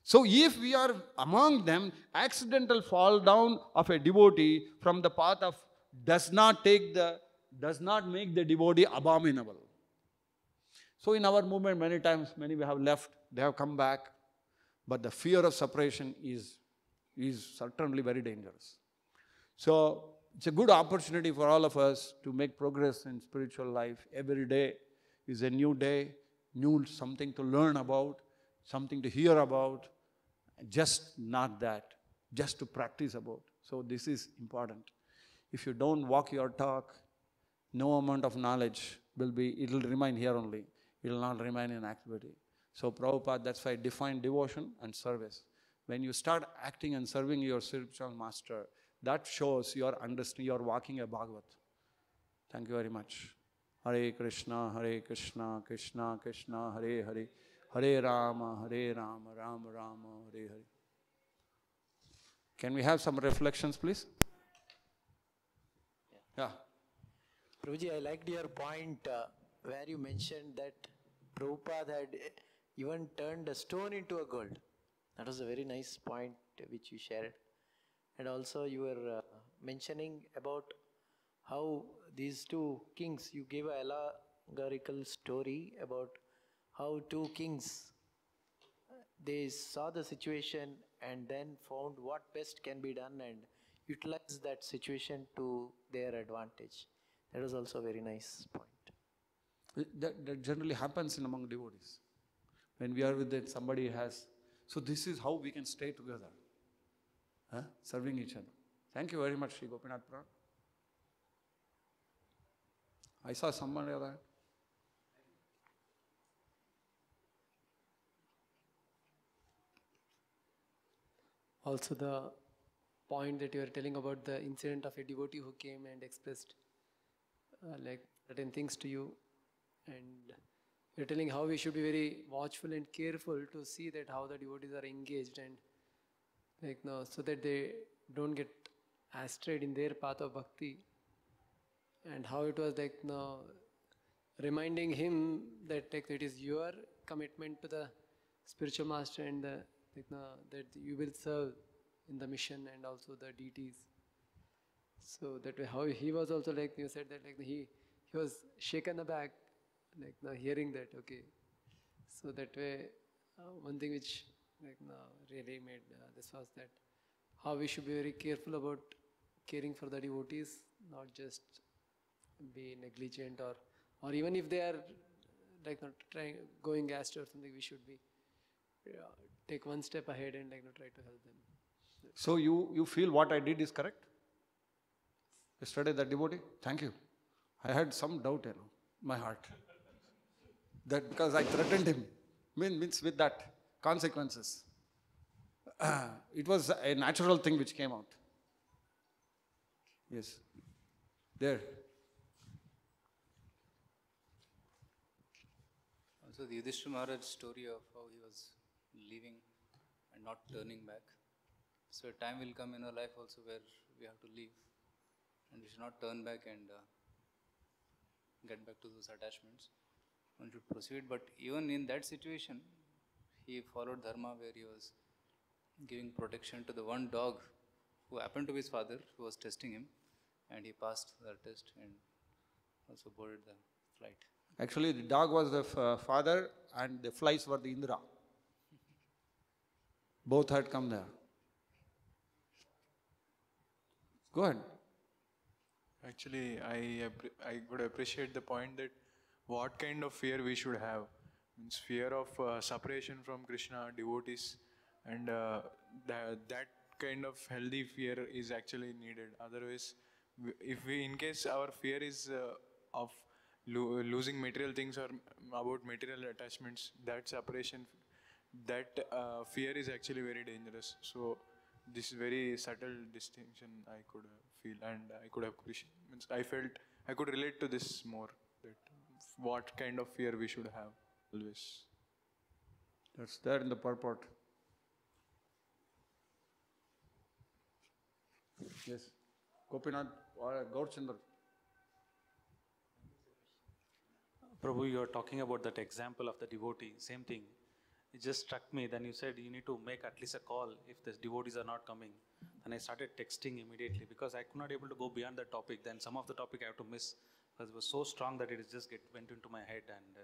So if we are among them, accidental fall down of a devotee from the path of does not take the, does not make the devotee abominable. So in our movement, many times, many we have left, they have come back, but the fear of separation is, is certainly very dangerous. So it's a good opportunity for all of us to make progress in spiritual life. Every day is a new day, new something to learn about, something to hear about, just not that, just to practice about. So this is important. If you don't walk your talk, no amount of knowledge will be, it will remain here only. It will not remain in activity. So Prabhupada, that's why define devotion and service. When you start acting and serving your spiritual master, that shows your understanding, you are walking a Bhagavat. Thank you very much. Hare Krishna, Hare Krishna, Krishna Krishna, Hare Hare. Hare Rama, Hare Rama, Rama Rama, Hare Hare. Can we have some reflections, please? Yeah. yeah. Ruji, I liked your point uh, where you mentioned that Prabhupada had even turned a stone into a gold. That was a very nice point which you shared. And also, you were uh, mentioning about how these two kings, you gave a allegorical story about how two kings they saw the situation and then found what best can be done and utilized that situation to their advantage. That was also a very nice point. That, that generally happens in among devotees. When we are with that somebody has. So this is how we can stay together, huh? serving each other. Thank you very much, Sri Gopinath Pran. I saw someone other. also the point that you are telling about the incident of a devotee who came and expressed uh, like certain things to you and you're telling how we should be very watchful and careful to see that how the devotees are engaged and like no so that they don't get astrayed in their path of bhakti and how it was like no reminding him that like, it is your commitment to the spiritual master and the Itna, that you will serve in the mission and also the deities. So that way, how he was also like you said that like he he was shaken aback, like now hearing that okay. So that way, uh, one thing which like now really made uh, this was that how we should be very careful about caring for the devotees, not just be negligent or or even if they are like not trying going astray or something, we should be yeah, take one step ahead and like you know, try to help them. So you you feel what I did is correct? Yesterday that devotee, thank you. I had some doubt, you know, my heart. That because I threatened him. means means with that consequences. it was a natural thing which came out. Yes. There. Also the Yudhishthira Maharaj story of how he was leaving and not turning back. So a time will come in our life also where we have to leave and we should not turn back and uh, get back to those attachments. One should proceed, but even in that situation, he followed dharma where he was giving protection to the one dog who happened to be his father who was testing him and he passed the test and also boarded the flight. Actually, the dog was the uh, father and the flies were the Indra. Both had come there. Go ahead. Actually, I I would appreciate the point that what kind of fear we should have means fear of uh, separation from Krishna devotees, and uh, that, that kind of healthy fear is actually needed. Otherwise, if we in case our fear is uh, of lo- losing material things or about material attachments, that separation that uh, fear is actually very dangerous. So this very subtle distinction I could feel and I could appreciate. I felt I could relate to this more. That what kind of fear we should have always. That's there in the purport. Yes, Gopinath or uh, Gaurchandra. Prabhu, you are talking about that example of the devotee. Same thing it just struck me. Then you said you need to make at least a call if the devotees are not coming. And I started texting immediately because I could not able to go beyond the topic. Then some of the topic I have to miss because it was so strong that it just get went into my head and. Uh,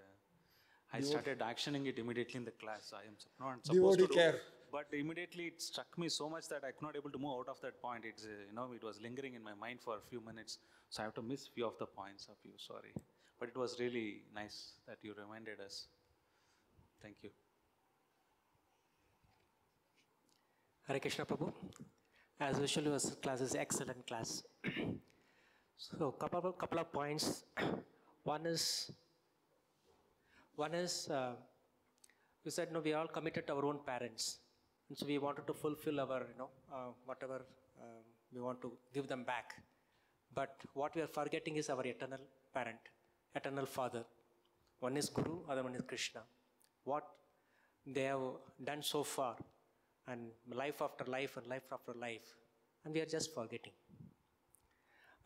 I started actioning it immediately in the class. I am not supposed Devotee to do, care. but immediately it struck me so much that I could not able to move out of that point. It's uh, you know it was lingering in my mind for a few minutes, so I have to miss few of the points of you. Sorry, but it was really nice that you reminded us. Thank you. Hare Krishna Prabhu. As usual, your class is excellent class. so, couple of, couple of points. one is, one is, uh, you said no, we all committed to our own parents, and so we wanted to fulfill our, you know, uh, whatever uh, we want to give them back. But what we are forgetting is our eternal parent, eternal father. One is Guru, other one is Krishna. What they have done so far and life after life and life after life, and we are just forgetting.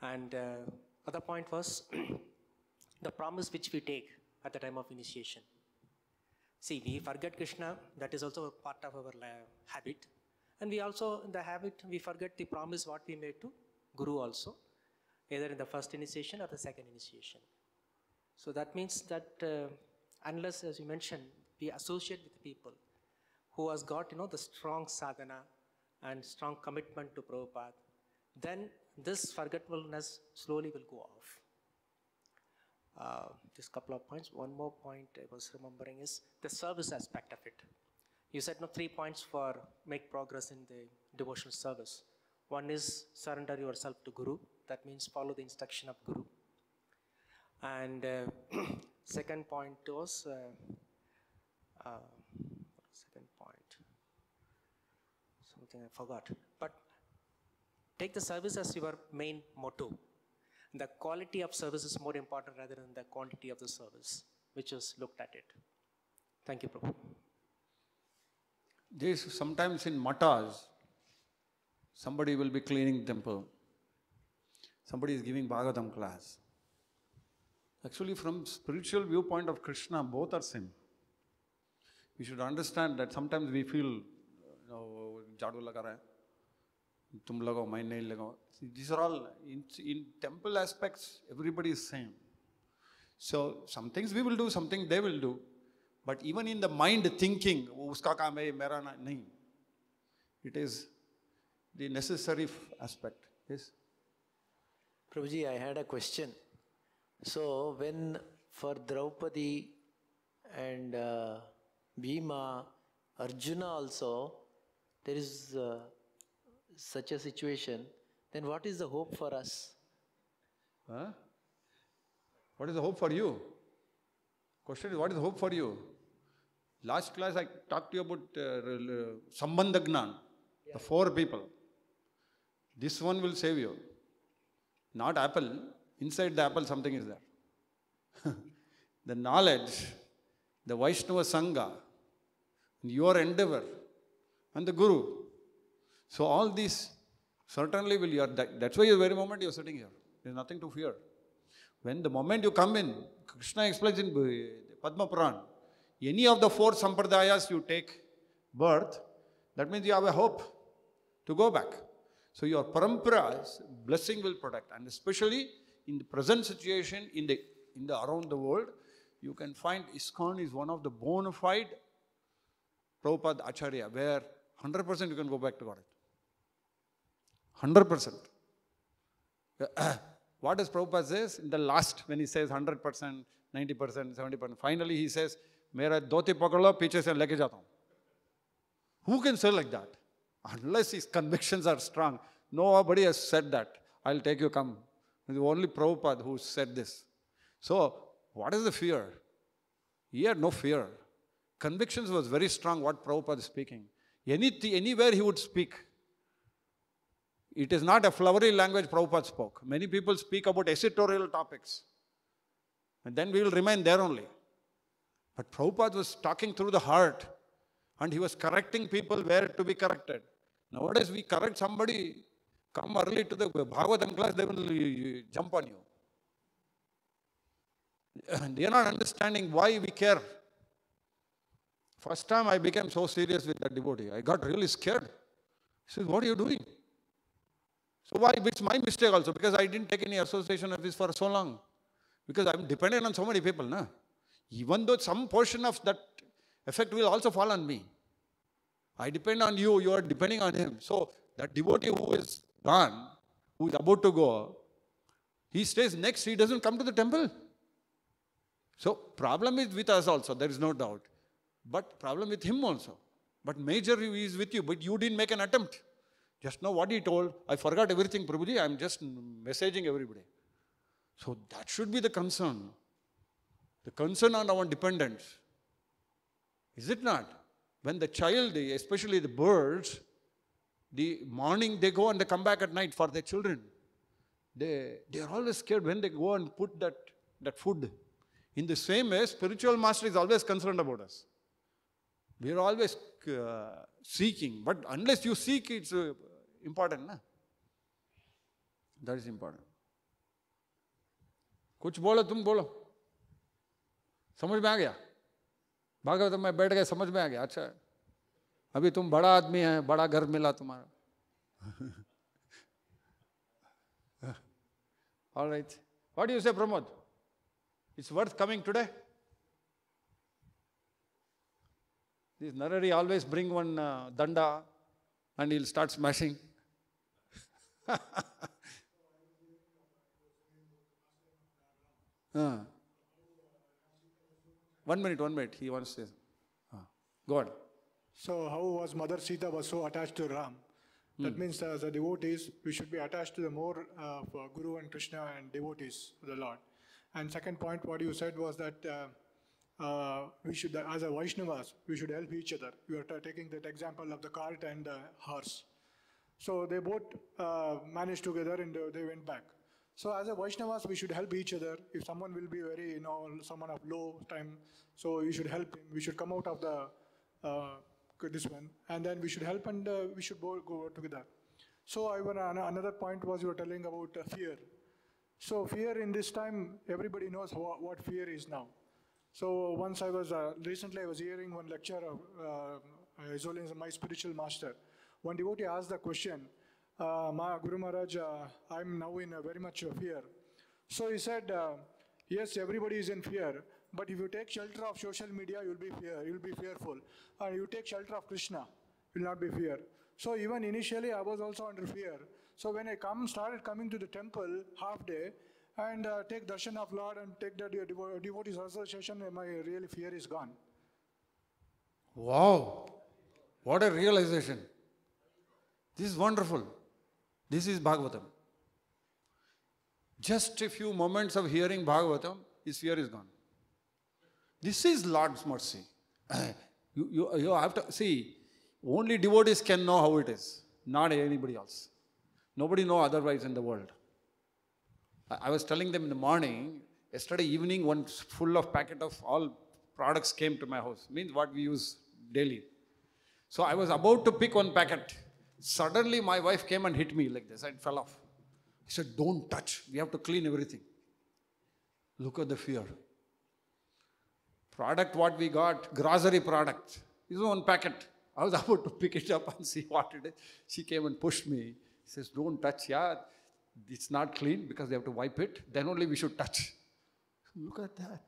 And uh, other point was the promise which we take at the time of initiation. See, we forget Krishna, that is also part of our uh, habit. And we also, in the habit, we forget the promise what we made to Guru also, either in the first initiation or the second initiation. So that means that uh, unless, as you mentioned, we associate with people, who has got, you know, the strong sadhana and strong commitment to Prabhupada, then this forgetfulness slowly will go off. Uh, just couple of points. One more point I was remembering is the service aspect of it. You said no three points for make progress in the devotional service. One is surrender yourself to Guru. That means follow the instruction of Guru. And uh, second point was uh, uh, think I forgot. But take the service as your main motto. The quality of service is more important rather than the quantity of the service, which is looked at it. Thank you, Prabhu. This sometimes in matas, somebody will be cleaning temple. Somebody is giving Bhagavatam class. Actually, from spiritual viewpoint of Krishna, both are same. We should understand that sometimes we feel you know, झाड़ू लगा रहा है तुम लगाओ मैं नहीं लगाओ this are all in in temple aspects everybody is same so somethings we will do something they will do but even in the mind thinking वो उसका काम है मेरा ना नहीं it is the necessary aspect yes Prabhu ji I had a question so for for Draupadi and Bhima Arjun also there is uh, such a situation, then what is the hope for us? Huh? What is the hope for you? Question is, what is the hope for you? Last class I talked to you about uh, Sambandhagnan, yeah. the four people. This one will save you. Not apple, inside the apple something is there. the knowledge, the Vaishnava Sangha, your endeavor and the Guru. So all these certainly will, you are, that, that's why the very moment you are sitting here, there is nothing to fear. When the moment you come in, Krishna explains in eh, Padma Puran, any of the four sampradayas you take birth, that means you have a hope to go back. So your parampara's blessing will protect. And especially in the present situation in the, in the around the world, you can find ISKCON is one of the bona fide Prabhupada Acharya, where 100% you can go back to Godhead. 100%. what does Prabhupada says in the last when he says 100%, 90%, 70%? Finally he says, Mera dhoti pakalo, piche se leke jata Who can say like that? Unless his convictions are strong. Nobody has said that. I'll take you, come. It's only Prabhupada who said this. So, what is the fear? He had no fear. Convictions was very strong what Prabhupada is speaking anywhere he would speak. It is not a flowery language Prabhupada spoke. Many people speak about esoteric topics. And then we will remain there only. But Prabhupada was talking through the heart. And he was correcting people where to be corrected. Nowadays we correct somebody, come early to the Bhagavatam class, they will jump on you. And they are not understanding why we care. First time I became so serious with that devotee, I got really scared. He says, What are you doing? So why? It's my mistake also because I didn't take any association of this for so long. Because I'm dependent on so many people. Na? Even though some portion of that effect will also fall on me. I depend on you, you are depending on him. So that devotee who is gone, who is about to go, he stays next, he doesn't come to the temple. So problem is with us also, there is no doubt. But problem with him also. But major is with you, but you didn't make an attempt. Just know what he told, I forgot everything, Prabhuji, I'm just messaging everybody. So that should be the concern. The concern on our dependents. Is it not? When the child, especially the birds, the morning they go and they come back at night for their children. They, they are always scared when they go and put that, that food. In the same way, spiritual master is always concerned about us. We are always uh, seeking, but unless you seek, it's uh, important, na? That is important. कुछ बोलो तुम बोलो समझ में आ गया भागवत में बैठ गए समझ में आ गया अच्छा अभी तुम बड़ा आदमी है बड़ा घर मिला तुम्हारा all right what you say Pramod it's worth coming today This Narari always bring one uh, danda and he'll start smashing. uh. One minute, one minute. He wants to. Uh. Go on. So, how was Mother Sita was so attached to Ram? That hmm. means, as uh, a devotees, we should be attached to the more uh, Guru and Krishna and devotees, the Lord. And second point, what you said was that uh, uh, we should, as a Vaishnavas, we should help each other. You are taking that example of the cart and the horse. So they both uh, managed together and uh, they went back. So as a Vaishnavas, we should help each other. If someone will be very, you know, someone of low time, so we should help him. We should come out of the uh, this one, and then we should help and uh, we should both go together. So I another point was you were telling about uh, fear. So fear in this time, everybody knows what fear is now. So once I was, uh, recently I was hearing one lecture of uh, uh is My Spiritual Master. One devotee asked the question, uh, Ma, Guru Maharaj, uh, I'm now in very much fear. So he said, uh, yes, everybody is in fear, but if you take shelter of social media, you'll be fear, you'll be fearful. And you take shelter of Krishna, you will not be fear. So even initially I was also under fear. So when I come started coming to the temple half day, and uh, take darshan of Lord and take the devo- devotees association, my real fear is gone. Wow! What a realization! This is wonderful. This is Bhagavatam. Just a few moments of hearing Bhagavatam, his fear is gone. This is Lord's mercy. you, you, you have to see, only devotees can know how it is, not anybody else. Nobody know otherwise in the world. I was telling them in the morning, yesterday evening, one full of packet of all products came to my house. Means what we use daily. So I was about to pick one packet. Suddenly my wife came and hit me like this and fell off. I said, don't touch. We have to clean everything. Look at the fear. Product what we got, grocery product. This is one packet. I was about to pick it up and see what it is. She came and pushed me. She says, don't touch. Yeah, it's not clean because they have to wipe it, then only we should touch. Look at that.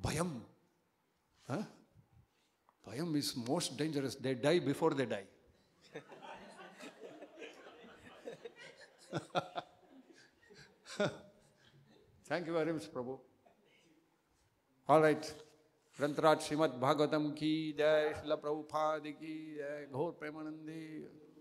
Bayam. Huh? Bayam is most dangerous. They die before they die. Thank you very much, Prabhu. All right. ग्रंथराज Srimad Bhagavatam ki jai शिल प्रभुपाद की जय घोर